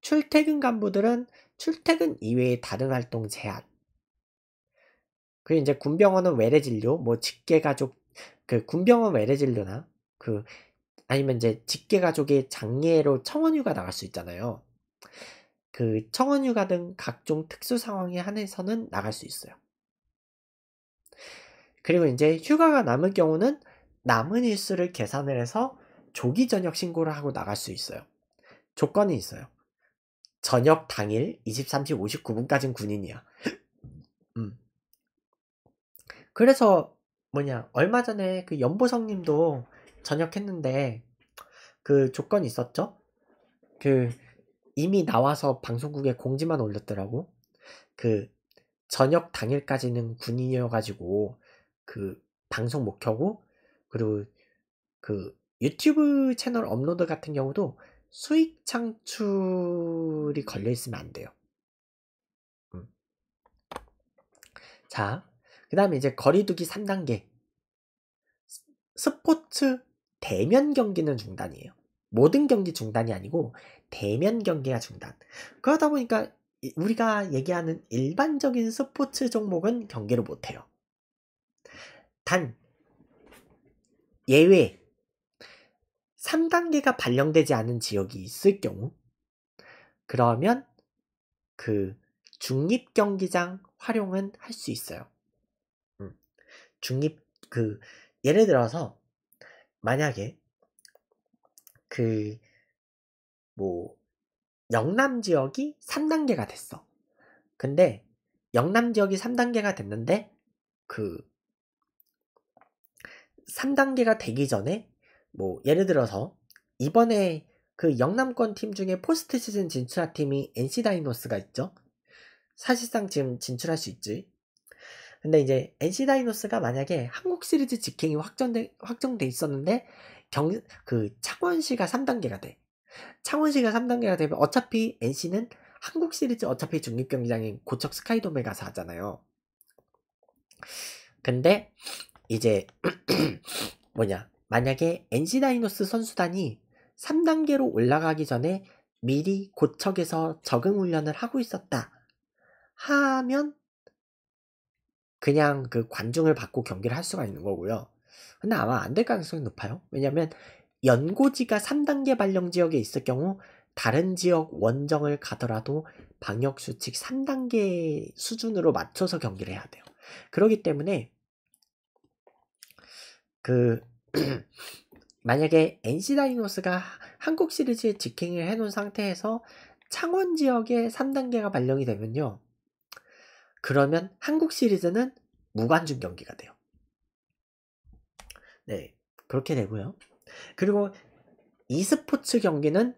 출퇴근 간부들은 출퇴근 이외의 다른 활동 제한. 그리고 이제 군병원은 외래 진료, 뭐 직계 가족 그 군병원 외래 진료나 그 아니면 이제 직계 가족의 장례로 청원휴가 나갈 수 있잖아요. 그 청원휴가 등 각종 특수 상황에 한해서는 나갈 수 있어요. 그리고 이제 휴가가 남을 경우는 남은 일수를 계산을 해서 조기 전역 신고를 하고 나갈 수 있어요. 조건이 있어요. 전역 당일 23시 59분까지는 군인이야. 음. 그래서 뭐냐 얼마 전에 그 연보성님도 전역했는데 그 조건이 있었죠. 그 이미 나와서 방송국에 공지만 올렸더라고. 그 저녁 당일까지는 군인이어가지고 그 방송 못 켜고 그리고 그 유튜브 채널 업로드 같은 경우도 수익 창출이 걸려 있으면 안 돼요. 음. 자, 그 다음에 이제 거리두기 3단계. 스포츠 대면 경기는 중단이에요. 모든 경기 중단이 아니고 대면 경기가 중단. 그러다 보니까 우리가 얘기하는 일반적인 스포츠 종목은 경기를 못해요. 단, 예외. 3단계가 발령되지 않은 지역이 있을 경우, 그러면 그 중립 경기장 활용은 할 수 있어요. 음. 중립, 그, 예를 들어서, 만약에 그뭐 영남 지역이 3단계가 됐어. 근데 영남 지역이 3단계가 됐는데 그 3단계가 되기 전에 뭐 예를 들어서 이번에 그 영남권 팀 중에 포스트 시즌 진출한 팀이 NC 다이노스가 있죠. 사실상 지금 진출할 수 있지. 근데 이제 NC 다이노스가 만약에 한국 시리즈 직행이 확정돼, 확정돼 있었는데 경, 그 창원시가 3단계가 돼. 창원시가 3단계가 되면 어차피 NC는 한국 시리즈 어차피 중립경기장인 고척 스카이돔에 가서 하잖아요. 근데 이제 뭐냐 만약에 NC 다이노스 선수단이 3단계로 올라가기 전에 미리 고척에서 적응 훈련을 하고 있었다 하면 그냥 그 관중을 받고 경기를 할 수가 있는 거고요. 근데 아마 안 될 가능성이 높아요. 왜냐하면 연고지가 3단계 발령 지역에 있을 경우 다른 지역 원정을 가더라도 방역수칙 3단계 수준으로 맞춰서 경기를 해야 돼요. 그렇기 때문에 그 만약에 NC 다이노스가 한국 시리즈에 직행을 해놓은 상태에서 창원 지역에 3단계가 발령이 되면요. 그러면 한국 시리즈는 무관중 경기가 돼요. 네, 그렇게 되고요. 그리고 e스포츠 경기는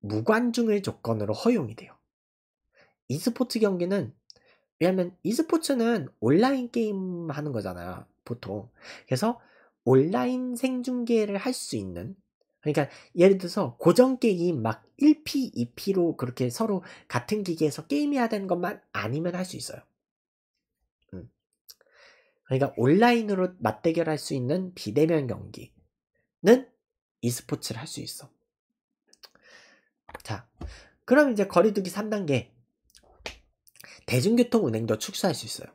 무관중의 조건으로 허용이 돼요. e스포츠 경기는 왜냐하면 e스포츠는 온라인 게임 하는 거잖아요. 보통. 그래서 온라인 생중계를 할 수 있는 그러니까 예를 들어서 고정 게임 막 1P, 2P로 그렇게 서로 같은 기기에서 게임해야 되는 것만 아니면 할 수 있어요. 그러니까 온라인으로 맞대결할 수 있는 비대면 경기는 e스포츠를 할 수 있어. 자, 그럼 이제 거리두기 3단계. 대중교통 운행도 축소할 수 있어요.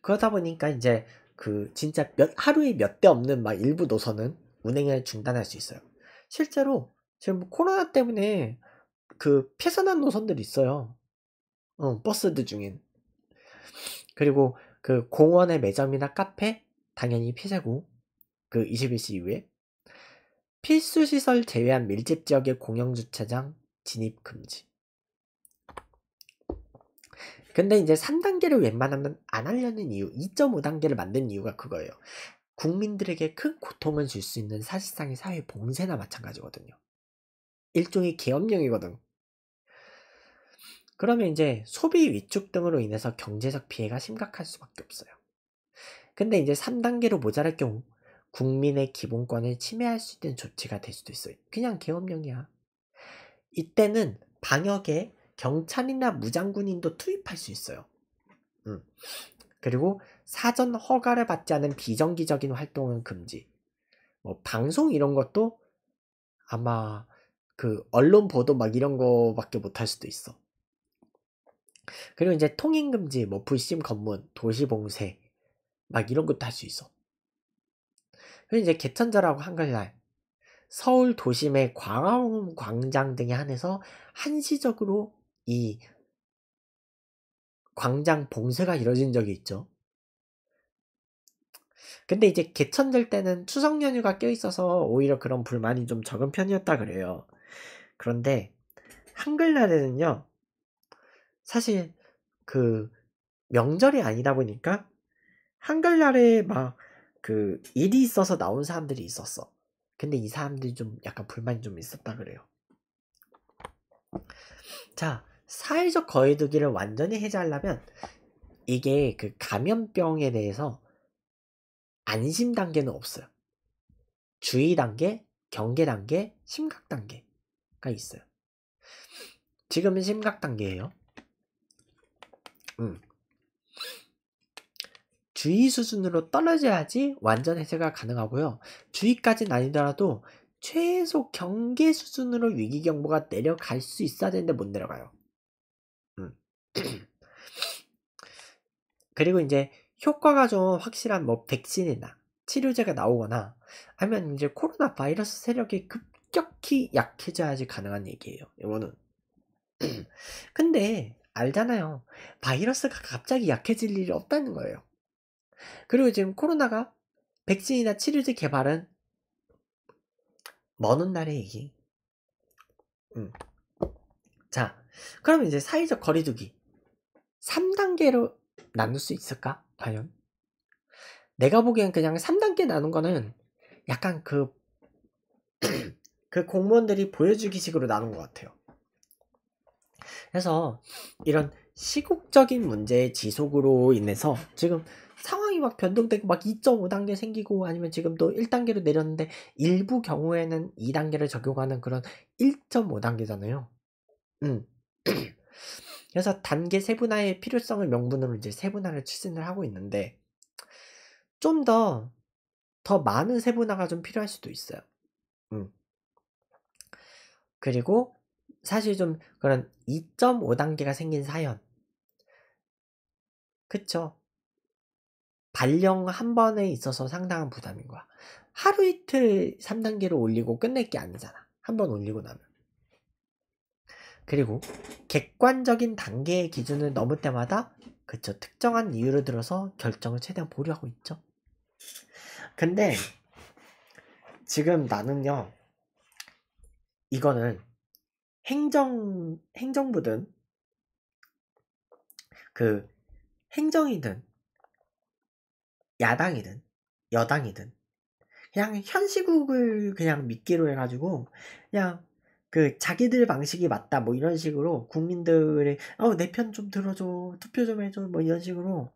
그러다 보니까 이제 그 진짜 몇, 하루에 몇 대 없는 막 일부 노선은 운행을 중단할 수 있어요. 실제로 지금 뭐 코로나 때문에 그 폐선한 노선들이 있어요. 어, 버스들 중엔. 그리고 그 공원의 매점이나 카페 당연히 폐쇄고 그 21시 이후에 필수 시설 제외한 밀집 지역의 공영 주차장 진입 금지. 근데 이제 3단계를 웬만하면 안 하려는 이유, 2.5단계를 만든 이유가 그거예요. 국민들에게 큰 고통을 줄 수 있는 사실상의 사회 봉쇄나 마찬가지거든요. 일종의 계엄령이거든. 그러면 이제 소비 위축 등으로 인해서 경제적 피해가 심각할 수밖에 없어요. 근데 이제 3단계로 모자랄 경우 국민의 기본권을 침해할 수 있는 조치가 될 수도 있어요. 그냥 계엄령이야. 이때는 방역에 경찰이나 무장군인도 투입할 수 있어요. 음. 그리고 사전 허가를 받지 않은 비정기적인 활동은 금지. 뭐 방송 이런 것도 아마 그 언론 보도 막 이런 거밖에 못할 수도 있어. 그리고 이제 통행금지, 뭐 불심 검문, 도시봉쇄 막 이런 것도 할 수 있어. 그리고 이제 개천절하고 한글날 서울 도심의 광화문 광장 등에 한해서 한시적으로 이 광장 봉쇄가 이뤄진 적이 있죠. 근데 이제 개천절 때는 추석 연휴가 껴있어서 오히려 그런 불만이 좀 적은 편이었다 그래요. 그런데 한글날에는요, 사실 그 명절이 아니다 보니까 한글날에 막 그 일이 있어서 나온 사람들이 있었어. 근데 이 사람들이 좀 약간 불만이 좀 있었다 그래요. 자, 사회적 거리두기를 완전히 해제하려면 이게 그 감염병에 대해서 안심 단계는 없어요. 주의 단계, 경계 단계, 심각 단계가 있어요. 지금은 심각 단계예요. 음. 주의 수준으로 떨어져야지 완전 해제가 가능하고요. 주의까지는 아니더라도 최소 경계 수준으로 위기 경보가 내려갈 수 있어야 되는데 못 내려가요. 음. 그리고 이제 효과가 좀 확실한 뭐 백신이나 치료제가 나오거나 하면 이제 코로나 바이러스 세력이 급격히 약해져야지 가능한 얘기예요. 이거는. 근데 알잖아요. 바이러스가 갑자기 약해질 일이 없다는 거예요. 그리고 지금 코로나가 백신이나 치료제 개발은 먼 날의 얘기. 음. 자, 그럼 이제 사회적 거리두기 3단계로 나눌 수 있을까? 과연? 내가 보기엔 그냥 3단계 나눈 거는 약간 그, 그 공무원들이 보여주기식으로 나눈 것 같아요. 그래서 이런 시국적인 문제의 지속으로 인해서 지금 상황이 막 변동되고 막 2.5단계 생기고 아니면 지금도 1단계로 내렸는데 일부 경우에는 2단계를 적용하는 그런 1.5단계잖아요. 음. 그래서 단계 세분화의 필요성을 명분으로 이제 세분화를 추진을 하고 있는데 좀 더더 더 많은 세분화가 좀 필요할 수도 있어요. 음. 그리고 사실 좀 그런 2.5단계가 생긴 사연. 그쵸? 발령 한 번에 있어서 상당한 부담인 거야. 하루 이틀 3단계로 올리고 끝낼 게 아니잖아. 한 번 올리고 나면. 그리고 객관적인 단계의 기준을 넘을 때마다 그쵸 특정한 이유를 들어서 결정을 최대한 보류하고 있죠. 근데 지금 나는요 이거는 행정 행정부든 그 행정이든 야당이든 여당이든 그냥 현시국을 그냥 믿기로 해가지고 그냥 그 자기들 방식이 맞다 뭐 이런 식으로 국민들의 어내편 좀 들어줘 투표 좀 해줘 뭐 이런 식으로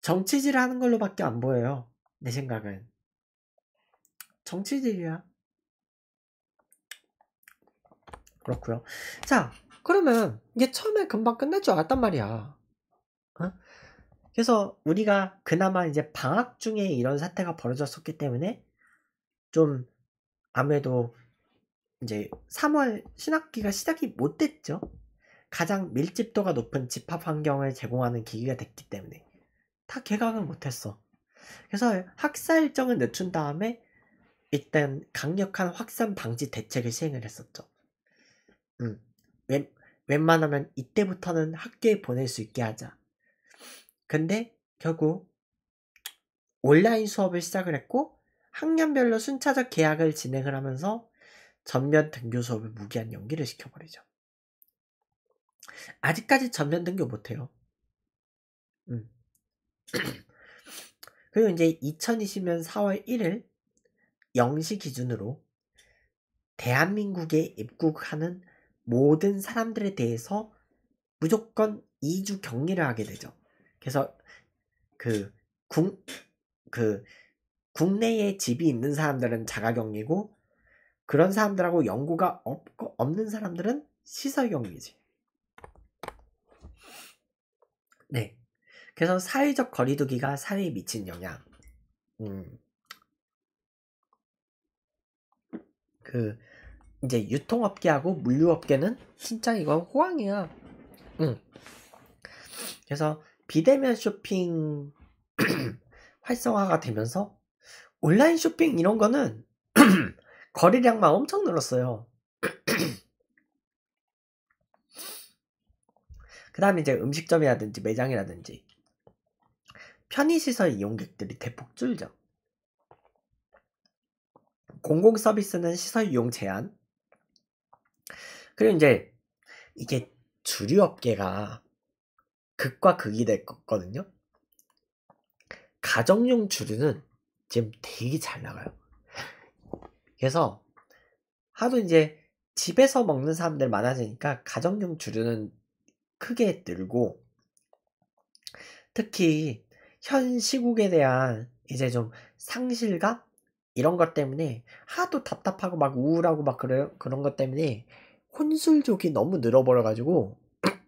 정치질 하는 걸로밖에 안 보여요 내 생각은 정치질이야 그렇고요. 자, 그러면 이게 처음에 금방 끝날 줄 알았단 말이야. 어? 그래서 우리가 그나마 이제 방학 중에 이런 사태가 벌어졌었기 때문에 좀 아무래도 이제 3월 신학기가 시작이 못 됐죠. 가장 밀집도가 높은 집합 환경을 제공하는 기기가 됐기 때문에 다 개강을 못했어. 그래서 학사 일정을 늦춘 다음에 일단 강력한 확산 방지 대책을 시행을 했었죠. 음, 웬, 웬만하면 이때부터는 학교에 보낼 수 있게 하자. 근데 결국 온라인 수업을 시작을 했고 학년별로 순차적 계약을 진행을 하면서 전면 등교 수업을 무기한 연기를 시켜버리죠. 아직까지 전면 등교 못해요. 음. 그리고 이제 2020년 4월 1일 0시 기준으로 대한민국에 입국하는 모든 사람들에 대해서 무조건 2주 격리를 하게 되죠. 그래서 그, 국, 그 국내에 집이 있는 사람들은 자가격리고 그런 사람들하고 연구가 없고 없는 사람들은 시설격리지. 네. 그래서 사회적 거리두기가 사회에 미친 영향. 음. 그 이제 유통업계하고 물류업계는 진짜 이거 호황이야. 응. 그래서 비대면 쇼핑 활성화가 되면서 온라인 쇼핑 이런 거는 거래량만 엄청 늘었어요. 그 다음에 이제 음식점이라든지 매장이라든지 편의시설 이용객들이 대폭 줄죠. 공공서비스는 시설 이용 제한, 그리고 이제 이게 주류 업계가 극과 극이 될 거거든요. 가정용 주류는 지금 되게 잘 나가요. 그래서 하도 이제 집에서 먹는 사람들 많아지니까 가정용 주류는 크게 늘고 특히 현 시국에 대한 이제 좀 상실감 이런 것 때문에 하도 답답하고 막 우울하고 막 그래, 그런 것 때문에 혼술족이 너무 늘어버려가지고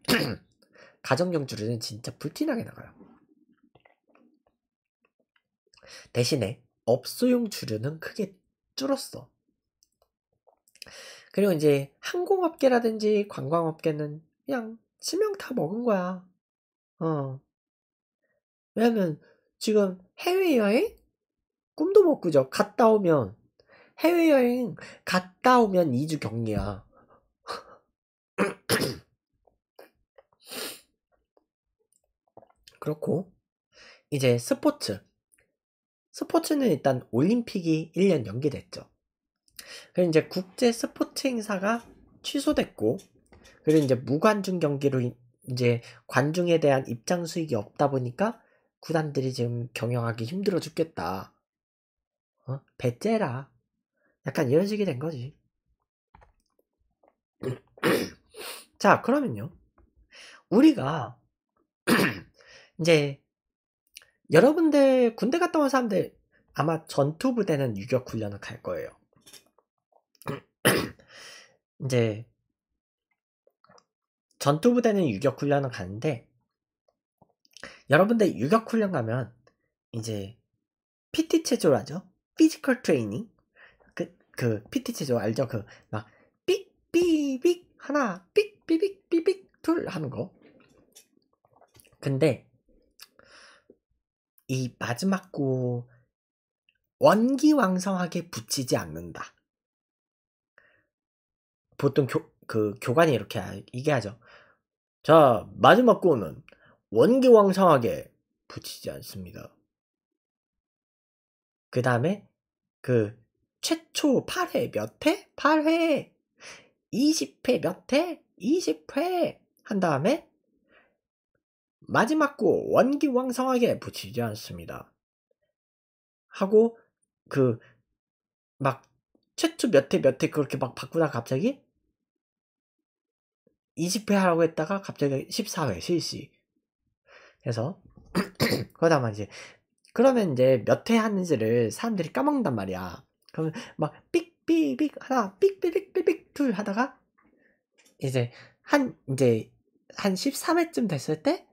가정경주는 진짜 불티나게 나가요. 대신에 업소용 주류는 크게 줄었어. 그리고 이제 항공업계라든지 관광업계는 그냥 치명 다 먹은 거야. 어. 왜냐면 지금 해외여행? 꿈도 못 꾸죠. 갔다 오면 해외여행 갔다 오면 2주 격리야. 그렇고 이제 스포츠 스포츠는 일단 올림픽이 1년 연기됐죠. 그리고 이제 국제 스포츠 행사가 취소됐고 그리고 이제 무관중 경기로 이제 관중에 대한 입장 수익이 없다 보니까 구단들이 지금 경영하기 힘들어 죽겠다. 어? 배째라. 약간 이런 식이 된 거지. 자, 그러면요. 우리가 이제 여러분들 군대 갔다 온 사람들 아마 전투부대는 유격 훈련을 갈 거예요. 이제 전투부대는 유격 훈련을 가는데 여러분들 유격 훈련 가면 이제 PT 체조라죠 피지컬 트레이닝 그, 그 PT체조 알죠? 그막 삑삐빅 하나 삑삐빅삐빅 둘 하는 거 근데 이 마지막 고 원기왕성하게 붙이지 않는다 보통 교, 그 교관이 이렇게 얘기 하죠 자 마지막 고는 원기왕성하게 붙이지 않습니다 그 다음에 그 최초 8회 몇 회? 8회 20회 몇 회? 20회 한 다음에 마지막 구 원기왕성하게 붙이지 않습니다. 하고 그 막 최초 몇 회 몇 회 그렇게 막 바꾸다 갑자기 20회 하라고 했다가 갑자기 14회 실시 해서 그러다만 이제 그러면 이제 몇 회 하는지를 사람들이 까먹는단 말이야. 그러면 막 삑삑삑 하다가삑삑삑삑둘 하다가 이제 한 이제 한 13회쯤 됐을 때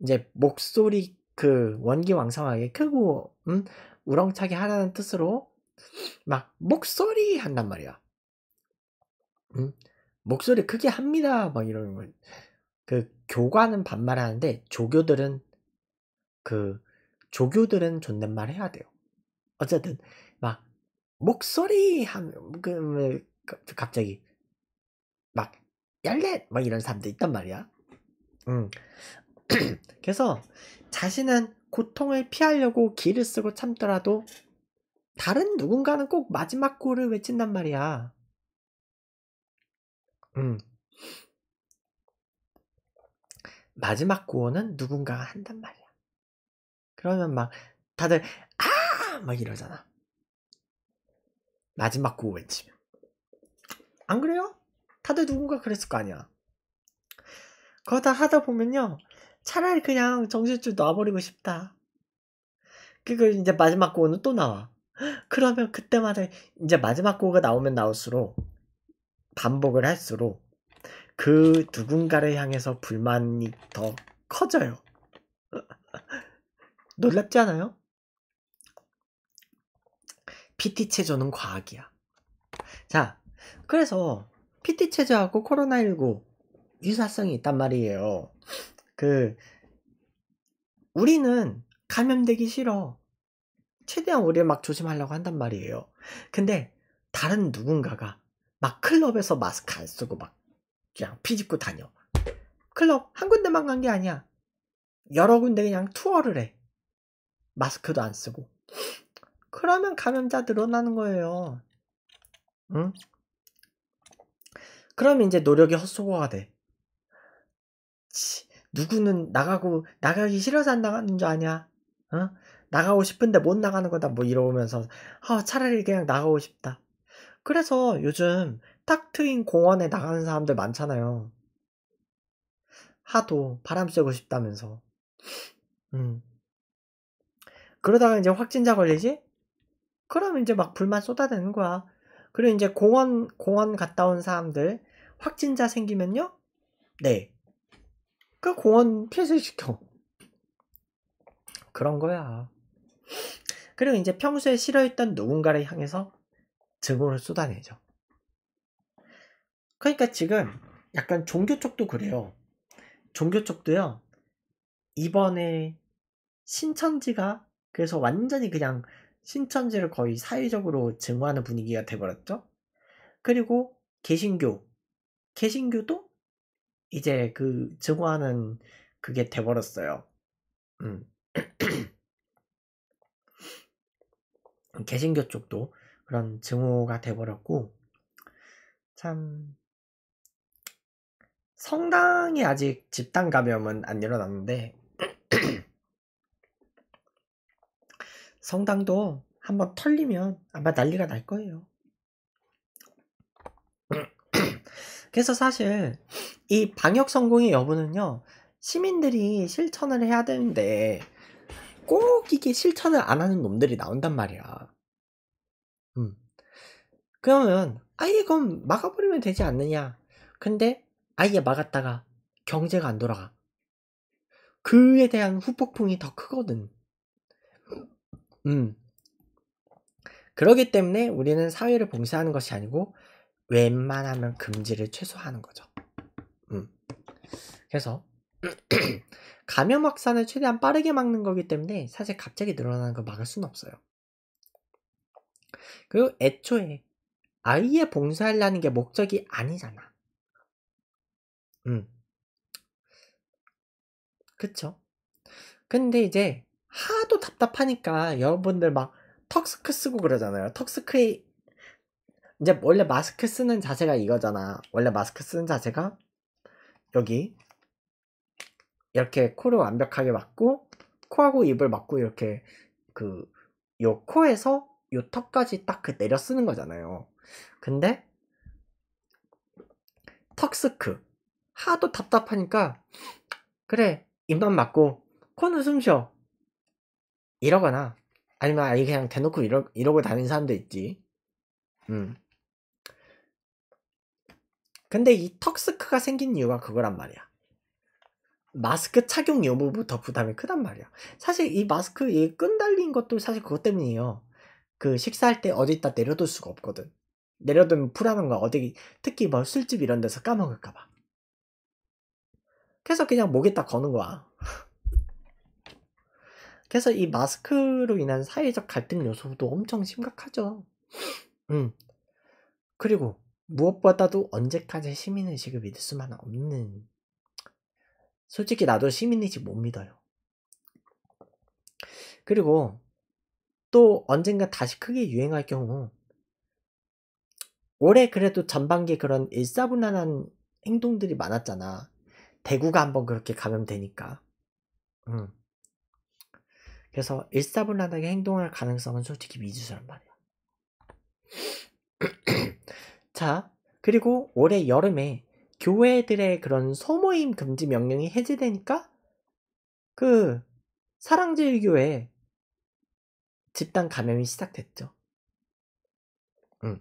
이제 목소리 그 원기왕성하게 크고 음, 우렁차게 하라는 뜻으로 막 목소리 한단 말이야. 음, 목소리 크게 합니다 막 이러는 거. 그 교관은 반말하는데 조교들은 그 조교들은 존댓말 해야 돼요. 어쨌든 막 목소리 하면 그 갑자기 막 얄렛 막 이런 사람도 있단 말이야. 음. 그래서 자신은 고통을 피하려고 기를 쓰고 참더라도 다른 누군가는 꼭 마지막 골를 외친단 말이야. 음. 마지막 구호는 누군가가 한단 말이야. 그러면 막 다들 아! 막 이러잖아. 마지막 구호 외치면. 안 그래요? 다들 누군가 그랬을 거 아니야. 그거 다 하다 보면요. 차라리 그냥 정신줄 놔버리고 싶다. 그리고 이제 마지막 구호는 또 나와. 그러면 그때마다 이제 마지막 구호가 나오면 나올수록 반복을 할수록 그 누군가를 향해서 불만이 더 커져요. 놀랍지 않아요? PT 체조는 과학이야. 자, 그래서 PT 체조하고 코로나19 유사성이 있단 말이에요. 그 우리는 감염되기 싫어. 최대한 우리를 막 조심하려고 한단 말이에요. 근데 다른 누군가가 막 클럽에서 마스크 안 쓰고 막 그냥 피집고 다녀. 클럽 한 군데만 간 게 아니야. 여러 군데 그냥 투어를 해. 마스크도 안 쓰고. 그러면 감염자 늘어나는 거예요. 응? 그럼 이제 노력이 헛수고가 돼. 치, 누구는 나가고 나가기 싫어서 안 나가는 줄 아냐? 어? 나가고 싶은데 못 나가는 거다 뭐 이러면서 아 차라리 그냥 나가고 싶다. 그래서 요즘 탁 트인 공원에 나가는 사람들 많잖아요. 하도 바람 쐬고 싶다면서. 음. 그러다가 이제 확진자 걸리지? 그럼 이제 막 불만 쏟아내는 거야. 그리고 이제 공원, 공원 갔다 온 사람들, 확진자 생기면요? 네. 그 공원 폐쇄시켜. 그런 거야. 그리고 이제 평소에 싫어했던 누군가를 향해서 증오를 쏟아내죠. 그러니까 지금 약간 종교 쪽도 그래요. 종교 쪽도요. 이번에 신천지가 그래서 완전히 그냥 신천지를 거의 사회적으로 증오하는 분위기가 돼버렸죠. 그리고 개신교, 개신교도 이제 그 증오하는 그게 돼버렸어요. 음. 개신교 쪽도 그런 증오가 돼버렸고 참 성당이 아직 집단 감염은 안 일어났는데 성당도 한번 털리면 아마 난리가 날 거예요. 그래서 사실 이 방역 성공의 여부는요, 시민들이 실천을 해야 되는데, 꼭 이게 실천을 안 하는 놈들이 나온단 말이야. 음. 그러면, 아예 그럼 막아버리면 되지 않느냐. 근데, 아예 막았다가 경제가 안 돌아가. 그에 대한 후폭풍이 더 크거든. 음. 그러기 때문에 우리는 사회를 봉쇄하는 것이 아니고 웬만하면 금지를 최소화하는 거죠. 음. 그래서 감염 확산을 최대한 빠르게 막는 거기 때문에 사실 갑자기 늘어나는 걸 막을 수는 없어요. 그리고 애초에 아예 봉쇄하려는 게 목적이 아니잖아. 음. 그쵸? 근데 이제 하도 답답하니까 여러분들 막 턱스크 쓰고 그러잖아요. 턱스크에 이제 원래 마스크 쓰는 자세가 이거잖아. 원래 마스크 쓰는 자세가 여기 이렇게 코를 완벽하게 막고 코하고 입을 막고 이렇게 그 요 코에서 요 턱까지 딱 그 내려 쓰는 거잖아요. 근데 턱스크 하도 답답하니까 그래 입만 막고 코는 숨 쉬어 이러거나 아니면 아예 그냥 대놓고 이러, 이러고 다니는 사람도 있지. 음. 근데 이 턱스크가 생긴 이유가 그거란 말이야. 마스크 착용 여부부터 부담이 크단 말이야. 사실 이 마스크 끈 달린 것도 사실 그것 때문이에요. 그 식사할 때 어디다 내려둘 수가 없거든. 내려두면 풀하는 거야. 어디 특히 뭐 술집 이런 데서 까먹을까봐. 그래서 그냥 목에다 거는 거야. 그래서 이 마스크로 인한 사회적 갈등 요소도 엄청 심각하죠. 음. 그리고 무엇보다도 언제까지 시민의식을 믿을 수만 없는 솔직히 나도 시민의식 못 믿어요. 그리고 또 언젠가 다시 크게 유행할 경우 올해 그래도 전반기 그런 일사분란한 행동들이 많았잖아. 대구가 한번 그렇게 감염되니까. 음. 그래서 일사분란하게 행동할 가능성은 솔직히 미지수란 말이야. 자, 그리고 올해 여름에 교회들의 그런 소모임 금지 명령이 해제되니까 그 사랑제일교회 집단 감염이 시작됐죠. 음.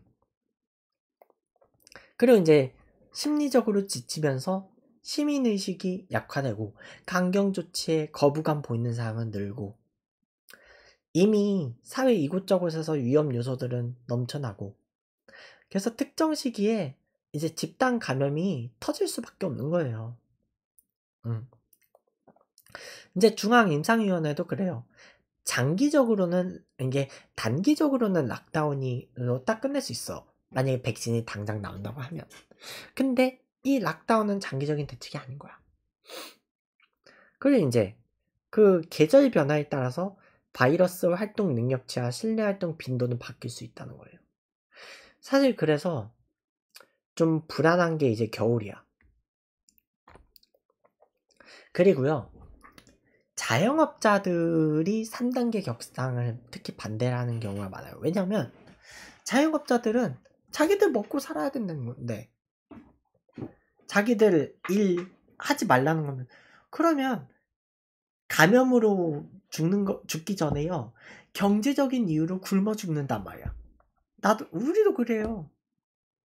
그리고 이제 심리적으로 지치면서 시민의식이 약화되고 강경조치에 거부감 보이는 사람은 늘고 이미 사회 이곳저곳에서 위험 요소들은 넘쳐나고 그래서 특정 시기에 이제 집단 감염이 터질 수밖에 없는 거예요. 음. 이제 중앙임상위원회도 그래요. 장기적으로는 이게 단기적으로는 락다운이로 딱 끝낼 수 있어. 만약에 백신이 당장 나온다고 하면. 근데 이 락다운은 장기적인 대책이 아닌 거야. 그리고 이제 그 계절 변화에 따라서 바이러스 활동 능력치와 실내 활동 빈도는 바뀔 수 있다는 거예요. 사실 그래서 좀 불안한 게 이제 겨울이야. 그리고요. 자영업자들이 3단계 격상을 특히 반대하는 경우가 많아요. 왜냐면 자영업자들은 자기들 먹고 살아야 된다는 건데 네. 자기들 일 하지 말라는 거면 그러면 감염으로 죽는 거 죽기 전에요. 경제적인 이유로 굶어 죽는단 말이야. 나도 우리도 그래요.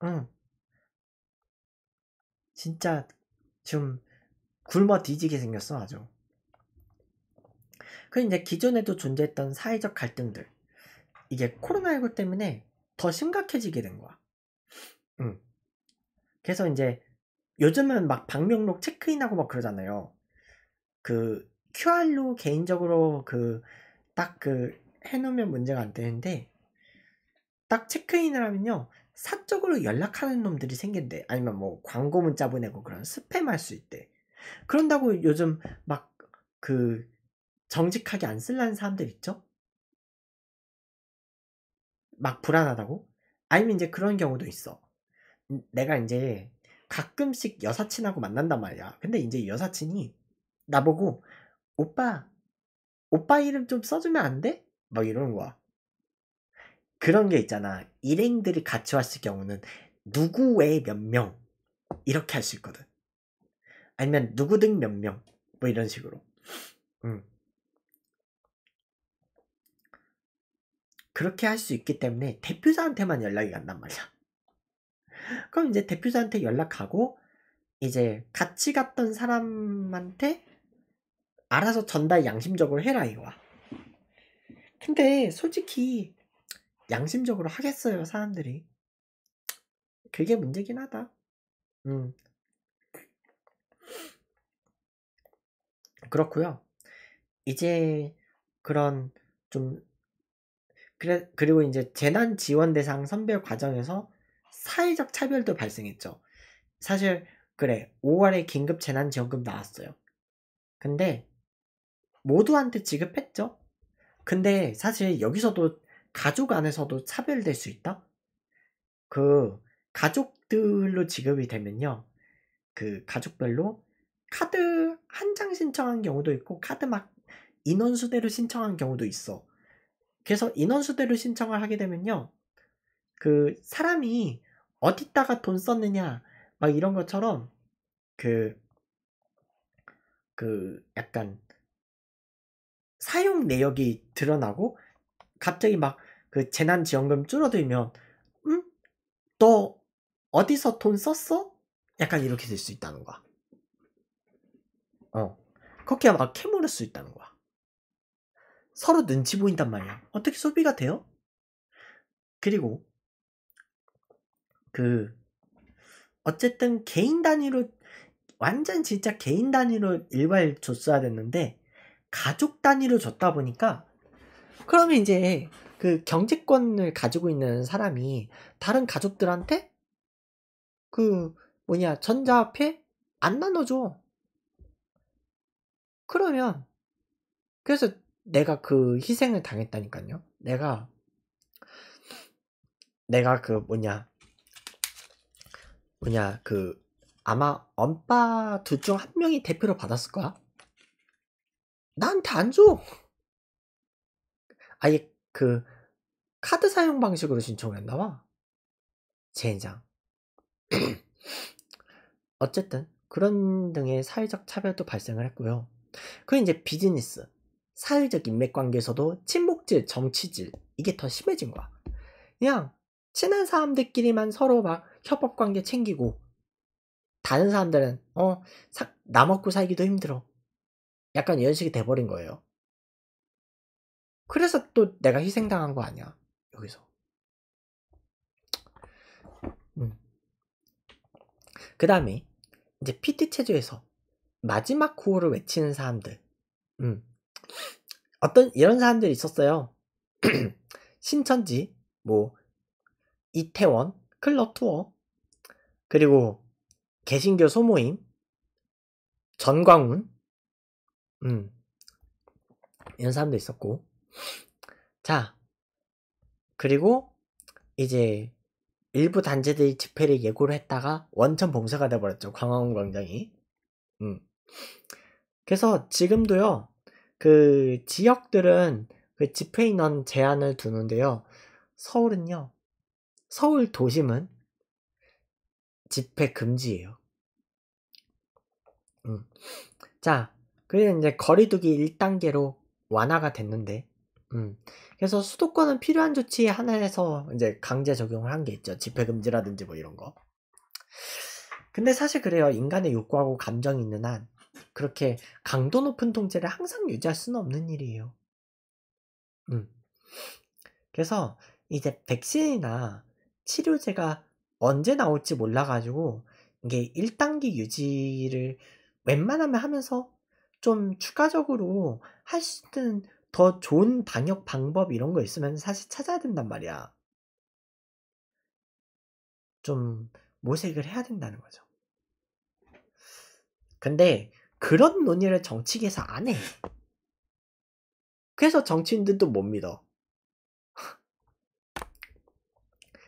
응. 진짜 좀 굶어 뒤지게 생겼어 아주. 그 이제 기존에도 존재했던 사회적 갈등들 이게 코로나19 때문에 더 심각해지게 된 거야. 응. 그래서 이제 요즘은 막 방명록 체크인하고 막 그러잖아요. 그 QR로 개인적으로 그 딱그 그 해놓으면 문제가 안 되는데 딱 체크인을 하면요 사적으로 연락하는 놈들이 생긴대 아니면 뭐 광고 문자 보내고 그런 스팸할 수 있대 그런다고 요즘 막 그 정직하게 안 쓸라는 사람들 있죠 막 불안하다고 아니면 이제 그런 경우도 있어 음, 내가 이제 가끔씩 여사친하고 만난단 말이야 근데 이제 여사친이 나보고 오빠, 오빠 이름 좀 써주면 안 돼? 막 이러는 거야. 그런 게 있잖아. 일행들이 같이 왔을 경우는 누구 의몇 명. 이렇게 할 수 있거든. 아니면 누구 등 몇 명. 뭐 이런 식으로. 음. 그렇게 할 수 있기 때문에 대표자한테만 연락이 간단 말이야. 그럼 이제 대표자한테 연락하고 이제 같이 갔던 사람한테 알아서 전달 양심적으로 해라 이거야. 근데 솔직히 양심적으로 하겠어요 사람들이. 그게 문제긴 하다. 음. 그렇고요. 이제 그런 좀 그래 그리고 이제 재난 지원 대상 선별 과정에서 사회적 차별도 발생했죠. 사실 그래 5월에 긴급 재난 지원금 나왔어요. 근데 모두한테 지급했죠. 근데 사실 여기서도 가족 안에서도 차별될 수 있다? 그 가족들로 지급이 되면요. 그 가족별로 카드 한 장 신청한 경우도 있고 카드 막 인원수대로 신청한 경우도 있어. 그래서 인원수대로 신청을 하게 되면요. 그 사람이 어디다가 돈 썼느냐 막 이런 것처럼 그, 그 약간 사용 내역이 드러나고 갑자기 막 그 재난지원금 줄어들면 음? 너 어디서 돈 썼어? 약간 이렇게 될 수 있다는 거야. 어. 그렇게 막 캐물을 수 있다는 거야. 서로 눈치 보인단 말이야. 어떻게 소비가 돼요? 그리고 그 어쨌든 개인 단위로 완전 진짜 개인 단위로 일괄 줬어야 됐는데 가족 단위로 줬다 보니까 그러면 이제 그 경제권을 가지고 있는 사람이 다른 가족들한테 그 뭐냐 전자화폐 안 나눠줘 그러면 그래서 내가 그 희생을 당했다니까요 내가 내가 그 뭐냐 뭐냐 그 아마 엄빠 둘중 한 명이 대표를 받았을 거야 나한테 안 줘. 아예 그 카드 사용 방식으로 신청했나 봐. 젠장. 어쨌든 그런 등의 사회적 차별도 발생을 했고요. 그 이제 비즈니스, 사회적 인맥 관계에서도 친목질, 정치질 이게 더 심해진 거야. 그냥 친한 사람들끼리만 서로 막 협업 관계 챙기고 다른 사람들은 어, 나 먹고 살기도 힘들어. 약간 이런 식이 돼버린 거예요. 그래서 또 내가 희생당한 거 아니야. 여기서. 음. 그 다음에 이제 PT 체조에서 마지막 구호를 외치는 사람들. 음. 어떤 이런 사람들이 있었어요. 신천지, 뭐 이태원 클럽 투어, 그리고 개신교 소모임, 전광훈, 음. 이런 사람도 있었고. 자, 그리고 이제 일부 단체들이 집회를 예고를 했다가 원천 봉쇄가 돼버렸죠. 광화문 광장이. 음. 그래서 지금도요, 그 지역들은 그 집회 인원 제한을 두는데요. 서울은요, 서울 도심은 집회 금지예요. 음. 자, 그래서 이제 거리두기 1단계로 완화가 됐는데, 음. 그래서 수도권은 필요한 조치 하나에서 이제 강제 적용을 한 게 있죠. 집회 금지라든지 뭐 이런 거. 근데 사실 그래요. 인간의 욕구하고 감정이 있는 한 그렇게 강도 높은 통제를 항상 유지할 수는 없는 일이에요. 음. 그래서 이제 백신이나 치료제가 언제 나올지 몰라가지고 이게 1단계 유지를 웬만하면 하면서 좀 추가적으로 하시든 더 좋은 방역 방법 이런 거 있으면 사실 찾아야 된단 말이야. 좀 모색을 해야 된다는 거죠. 근데 그런 논의를 정치계에서 안 해. 그래서 정치인들도 못 믿어.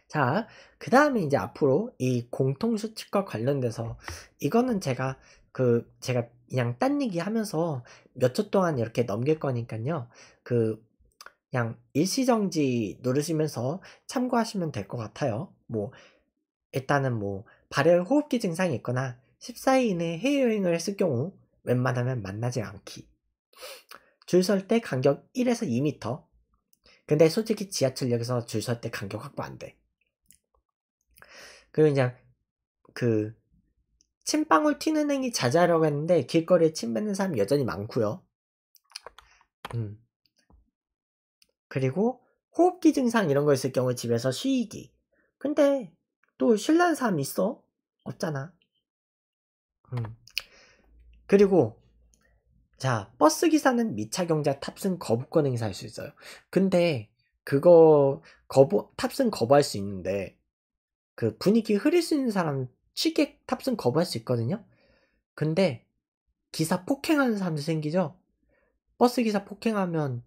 자, 그 다음에 이제 앞으로 이 공통수칙과 관련돼서 이거는 제가 그 제가 그냥 딴 얘기 하면서 몇 초 동안 이렇게 넘길 거니까요. 그 그냥 일시정지 누르시면서 참고하시면 될 것 같아요. 뭐 일단은 뭐 발열 호흡기 증상이 있거나 14일 이내 해외여행을 했을 경우 웬만하면 만나지 않기. 줄 설 때 간격 1에서 2m. 근데 솔직히 지하철역에서 줄 설 때 간격 확보 안 돼. 그리고 그냥 그 침방울 튀는 행위자제하려고 했는데 길거리에 침 뱉는 사람 여전히 많고요. 음. 그리고 호흡기 증상 이런 거 있을 경우 집에서 쉬기. 근데 또 쉴라는 사람 있어? 없잖아. 음. 그리고 자 버스 기사는 미착용자 탑승 거부권 행사할 수 있어요. 근데 그거 거부 탑승 거부할 수 있는데 그 분위기 흐릴 수 있는 사람 쉽게 탑승 거부할 수 있거든요. 근데 기사 폭행하는 사람들 생기죠? 버스 기사 폭행하면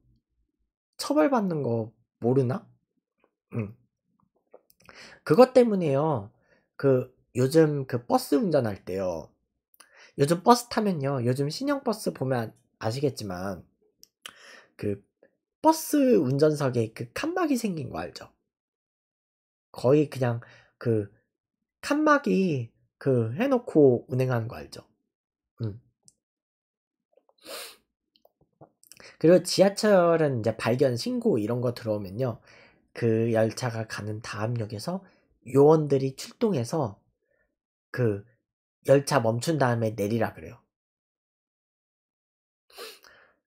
처벌받는 거 모르나? 응. 그것 때문에요. 그 요즘 그 버스 운전할 때요. 요즘 버스 타면요. 요즘 신형 버스 보면 아, 아시겠지만 그 버스 운전석에 그 칸막이 생긴 거 알죠? 거의 그냥 그 칸막이 그 해놓고 운행하는 거 알죠? 음. 그리고 지하철은 이제 발견 신고 이런 거 들어오면요. 그 열차가 가는 다음역에서 요원들이 출동해서 그 열차 멈춘 다음에 내리라 그래요.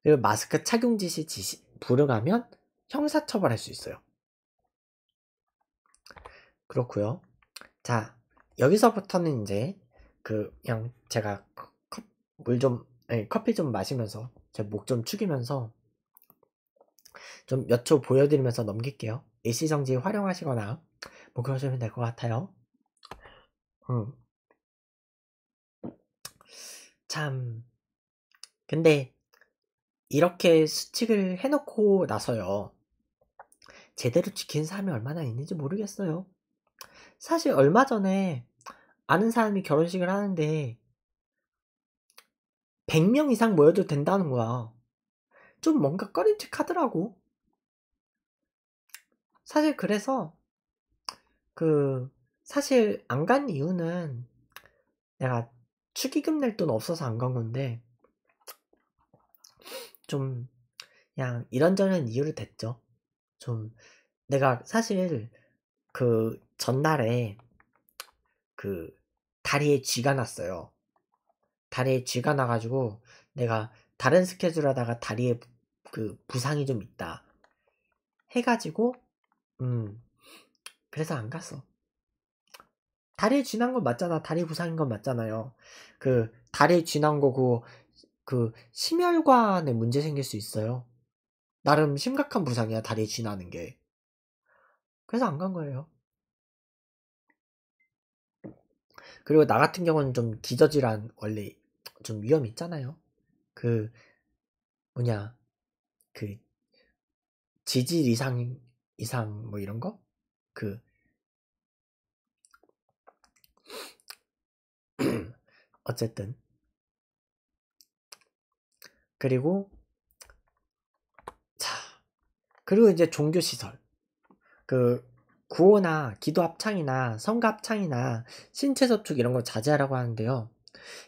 그리고 마스크 착용 지시 지시 불응하면 형사 처벌할 수 있어요. 그렇고요. 자, 여기서부터는 이제 그 그냥 제가 물좀 커피 좀 마시면서 제 목 좀 축이면서 좀 몇 초 보여드리면서 넘길게요. 일시정지 활용하시거나 뭐 그러시면 될 것 같아요. 음. 참 근데 이렇게 수칙을 해놓고 나서요 제대로 지킨 사람이 얼마나 있는지 모르겠어요. 사실 얼마 전에 아는 사람이 결혼식을 하는데 100명 이상 모여도 된다는 거야. 좀 뭔가 꺼림칙하더라고. 사실 그래서 그 사실 안 간 이유는 내가 축의금 낼 돈 없어서 안 간 건데 좀 그냥 이런저런 이유를 댔죠. 좀 내가 사실 그 전날에 그 다리에 쥐가 났어요. 다리에 쥐가 나가지고 내가 다른 스케줄 하다가 다리에 그 부상이 좀 있다 해가지고 음 그래서 안 갔어. 다리에 쥐난 건 맞잖아. 다리 부상인 건 맞잖아요. 그 다리에 쥐난 거고 그 심혈관에 문제 생길 수 있어요. 나름 심각한 부상이야 다리에 쥐나는 게. 그래서 안 간 거예요. 그리고 나 같은 경우는 좀 기저질환 원래 좀 위험이 있잖아요. 그 뭐냐 그 지질 이상 이상 뭐 이런 거? 그 어쨌든 그리고 자 그리고 이제 종교 시설 그 구호나 기도 합창이나 성가 합창이나 신체 접촉 이런 걸 자제하라고 하는데요.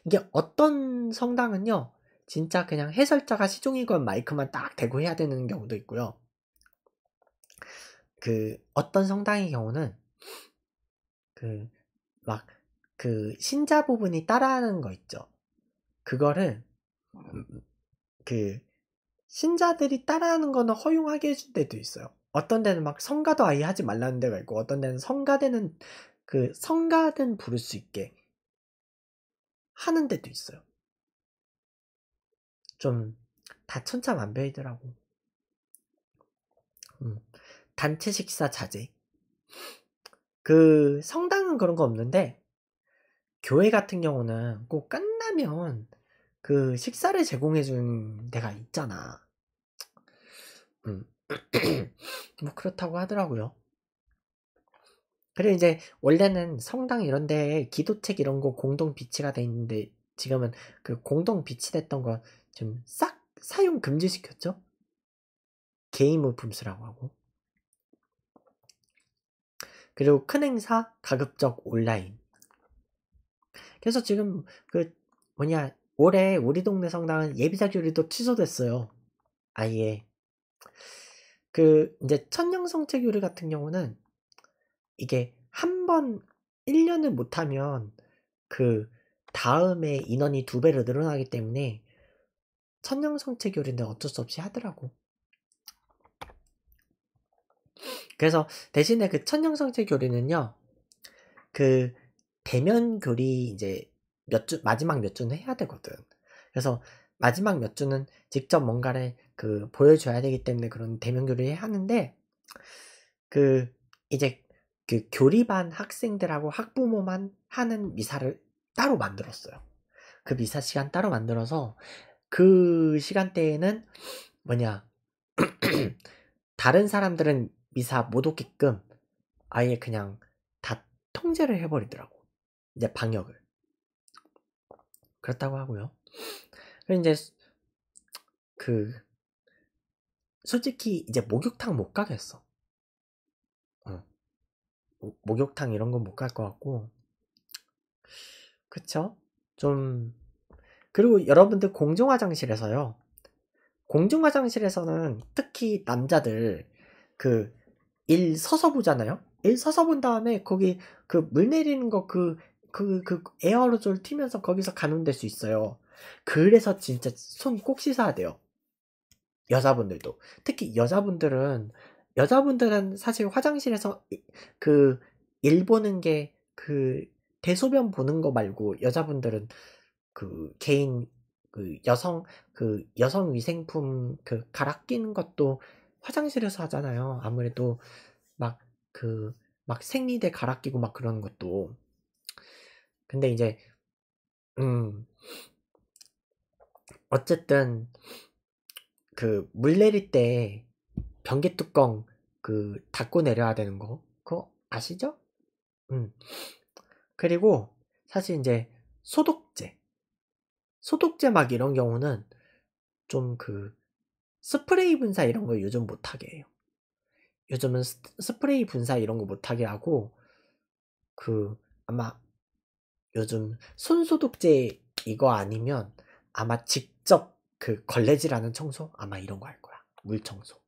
이게 어떤 성당은요, 진짜 그냥 해설자가 시종이건 마이크만 딱 대고 해야 되는 경우도 있고요. 그 어떤 성당의 경우는 그 막그 그 신자 부분이 따라하는 거 있죠. 그거를 음, 음, 그 신자들이 따라하는 거는 허용하게 해준 때도 있어요. 어떤 데는 막 성가도 아예 하지 말라는 데가 있고 어떤 데는 성가대는 그 성가든 부를 수 있게 하는 데도 있어요. 좀 다 천차만별이더라고. 음, 단체 식사 자제. 그 성당은 그런 거 없는데 교회 같은 경우는 꼭 끝나면 그 식사를 제공해 준 데가 있잖아. 음. 뭐 그렇다고 하더라고요. 그리고 이제 원래는 성당 이런 데에 기도책 이런 거 공동 비치가 돼 있는데 지금은 그 공동 비치됐던 거 좀 싹 사용 금지시켰죠? 개인물 품수라고 하고. 그리고 큰 행사 가급적 온라인. 그래서 지금 그 뭐냐 올해 우리 동네 성당은 예비자교리도 취소됐어요. 아예. 그 이제 천연성체 교류 같은 경우는 이게 한 번 1년을 못하면 그 다음에 인원이 두 배로 늘어나기 때문에 천연성체 교류는 어쩔 수 없이 하더라고. 그래서 대신에 그 천연성체 교류는요, 그 대면 교리 이제 몇 주, 마지막 몇 주는 해야 되거든. 그래서 마지막 몇 주는 직접 뭔가를 그 보여줘야 되기 때문에 그런 대면 교류를 하는데 그 이제 그 교리반 학생들하고 학부모만 하는 미사를 따로 만들었어요. 그 미사 시간 따로 만들어서 그 시간대에는 뭐냐 다른 사람들은 미사 못 오게끔 아예 그냥 다 통제를 해버리더라고. 이제 방역을 그렇다고 하고요. 그리고 이제 그 솔직히 이제 목욕탕 못 가겠어. 어. 목욕탕 이런 건 못 갈 것 같고. 그쵸? 좀. 그리고 여러분들 공중 화장실에서요. 공중 화장실에서는 특히 남자들 그 일 서서 보잖아요. 일 서서 본 다음에 거기 그 물 내리는 거 그 그그 그, 그 에어로졸 튀면서 거기서 가는 될수 있어요. 그래서 진짜 손 꼭 씻어야 돼요. 여자분들도 특히 여자분들은 여자분들은 사실 화장실에서 그 일 보는 게 그 대소변 보는 거 말고 여자분들은 그 개인 그 여성 그 여성 위생품 그 갈아 끼는 것도 화장실에서 하잖아요. 아무래도 막 그막 그 생리대 갈아 끼고 막 그런 것도 근데 이제 음 어쨌든 그물 내릴 때 변기 뚜껑 그 닫고 내려야 되는 거 그거 아시죠? 음 그리고 사실 이제 소독제 소독제 막 이런 경우는 좀 그 스프레이 분사 이런 거 요즘 못하게 해요. 요즘은 스프레이 분사 이런 거 못하게 하고 그 아마 요즘 손소독제 이거 아니면 아마 직접 그 걸레질하는 청소 아마 이런 거 할 거야. 물 청소.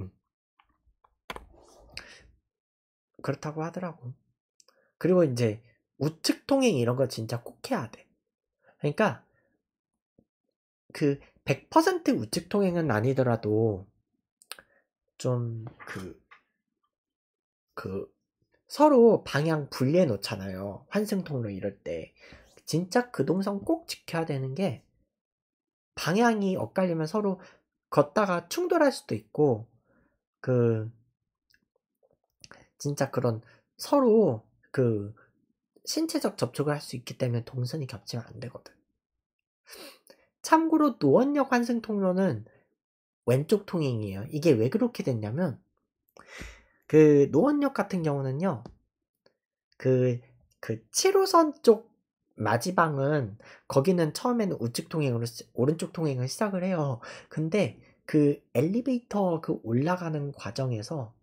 음. 그렇다고 하더라고. 그리고 이제 우측 통행 이런 거 진짜 꼭 해야 돼. 그러니까 그 100% 우측 통행은 아니더라도 좀그그 그 서로 방향 분리해 놓잖아요. 환승통로 이럴 때 진짜 그 동선 꼭 지켜야 되는 게 방향이 엇갈리면 서로 걷다가 충돌할 수도 있고 그 진짜 그런 서로 그 신체적 접촉을 할 수 있기 때문에 동선이 겹치면 안 되거든. 참고로 노원역 환승 통로는 왼쪽 통행이에요. 이게 왜 그렇게 됐냐면 그 노원역 같은 경우는요. 그, 그 7호선 쪽 마지방은 거기는 처음에는 우측 통행으로 오른쪽 통행을 시작을 해요. 근데 그 엘리베이터 그 올라가는 과정에서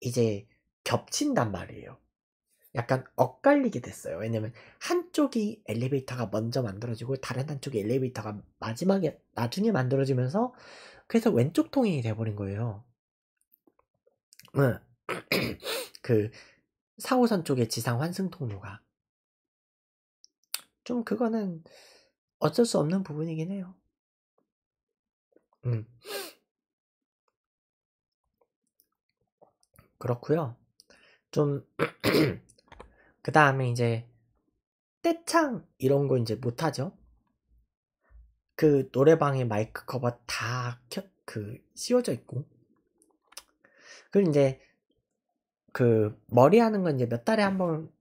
이제 겹친단 말이에요. 약간 엇갈리게 됐어요. 왜냐면 한쪽이 엘리베이터가 먼저 만들어지고 다른 한쪽이 엘리베이터가 마지막에 나중에 만들어지면서 그래서 왼쪽 통행이 돼버린 거예요. 그 4호선 쪽의 지상 환승 통로가 좀 그거는 어쩔 수 없는 부분이긴 해요. 음. 그렇고요. 좀 그 다음에 이제 떼창 이런 거 이제 못 하죠. 그 노래방에 마이크 커버 다 켜 그 씌워져 있고. 그리고 이제 그 머리 하는 건 이제 몇 달에 한 번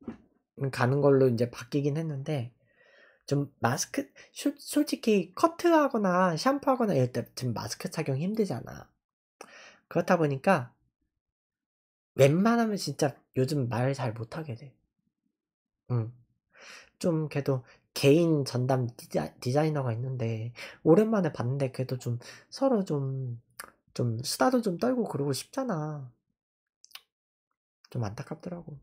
가는 걸로 이제 바뀌긴 했는데 좀 마스크 슈, 솔직히 커트하거나 샴푸하거나 이럴 때 지금 마스크 착용 힘들잖아. 그렇다 보니까 웬만하면 진짜 요즘 말 잘 못하게 돼. 응. 좀 그래도 개인 전담 디자, 디자이너가 있는데 오랜만에 봤는데 그래도 좀 서로 좀좀 좀 수다도 좀 떨고 그러고 싶잖아. 좀 안타깝더라고.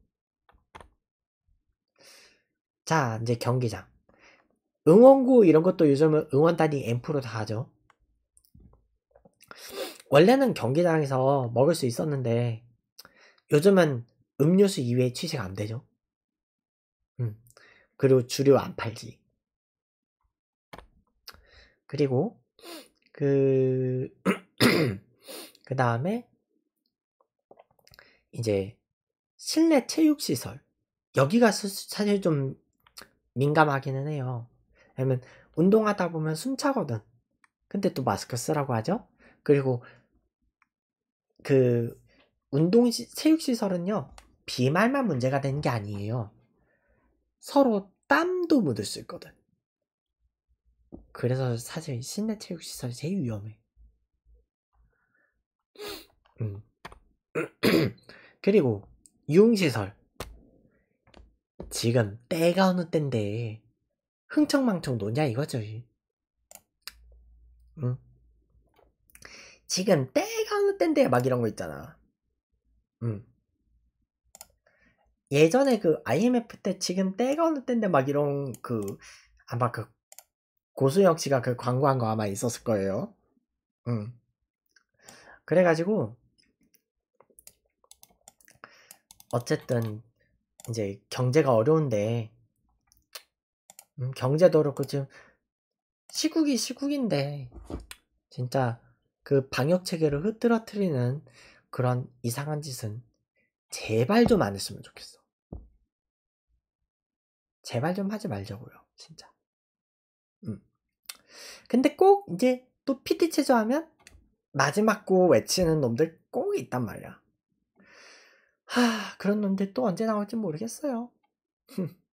자, 이제 경기장. 응원구 이런 것도 요즘은 응원단이 앰프로 다 하죠. 원래는 경기장에서 먹을 수 있었는데 요즘은 음료수 이외에 취식안 되죠. 음. 그리고 주류 안 팔지. 그리고 그그 그 다음에 이제 실내 체육 시설 여기가 사실 좀 민감하기는 해요. 왜냐면 운동하다 보면 숨차거든. 근데 또 마스크 쓰라고 하죠. 그리고 그 운동 체육 시설은요 비말만 문제가 되는 게 아니에요. 서로 땀도 묻을 수 있거든. 그래서 사실 실내 체육 시설이 제일 위험해. 음. 그리고 유흥시설 지금 때가 어느 때인데 흥청망청 노냐 이거죠. 응? 지금 때가 어느 때인데 막 이런 거 있잖아. 응. 예전에 그 IMF 때 지금 때가 어느 때인데 막 이런 그 아마 그 고수영 씨가 그 광고한 거 아마 있었을 거예요. 응. 그래가지고 어쨌든 이제 경제가 어려운데 음, 경제도 그렇고 지금 시국이 시국인데 진짜 그 방역 체계를 흐트러트리는 그런 이상한 짓은 제발 좀 안 했으면 좋겠어. 제발 좀 하지 말자고요, 진짜. 음. 근데 꼭 이제 또 PT 체조하면 마지막 고 외치는 놈들 꼭 있단 말이야. 하, 그런 놈들 또 언제 나올지 모르겠어요.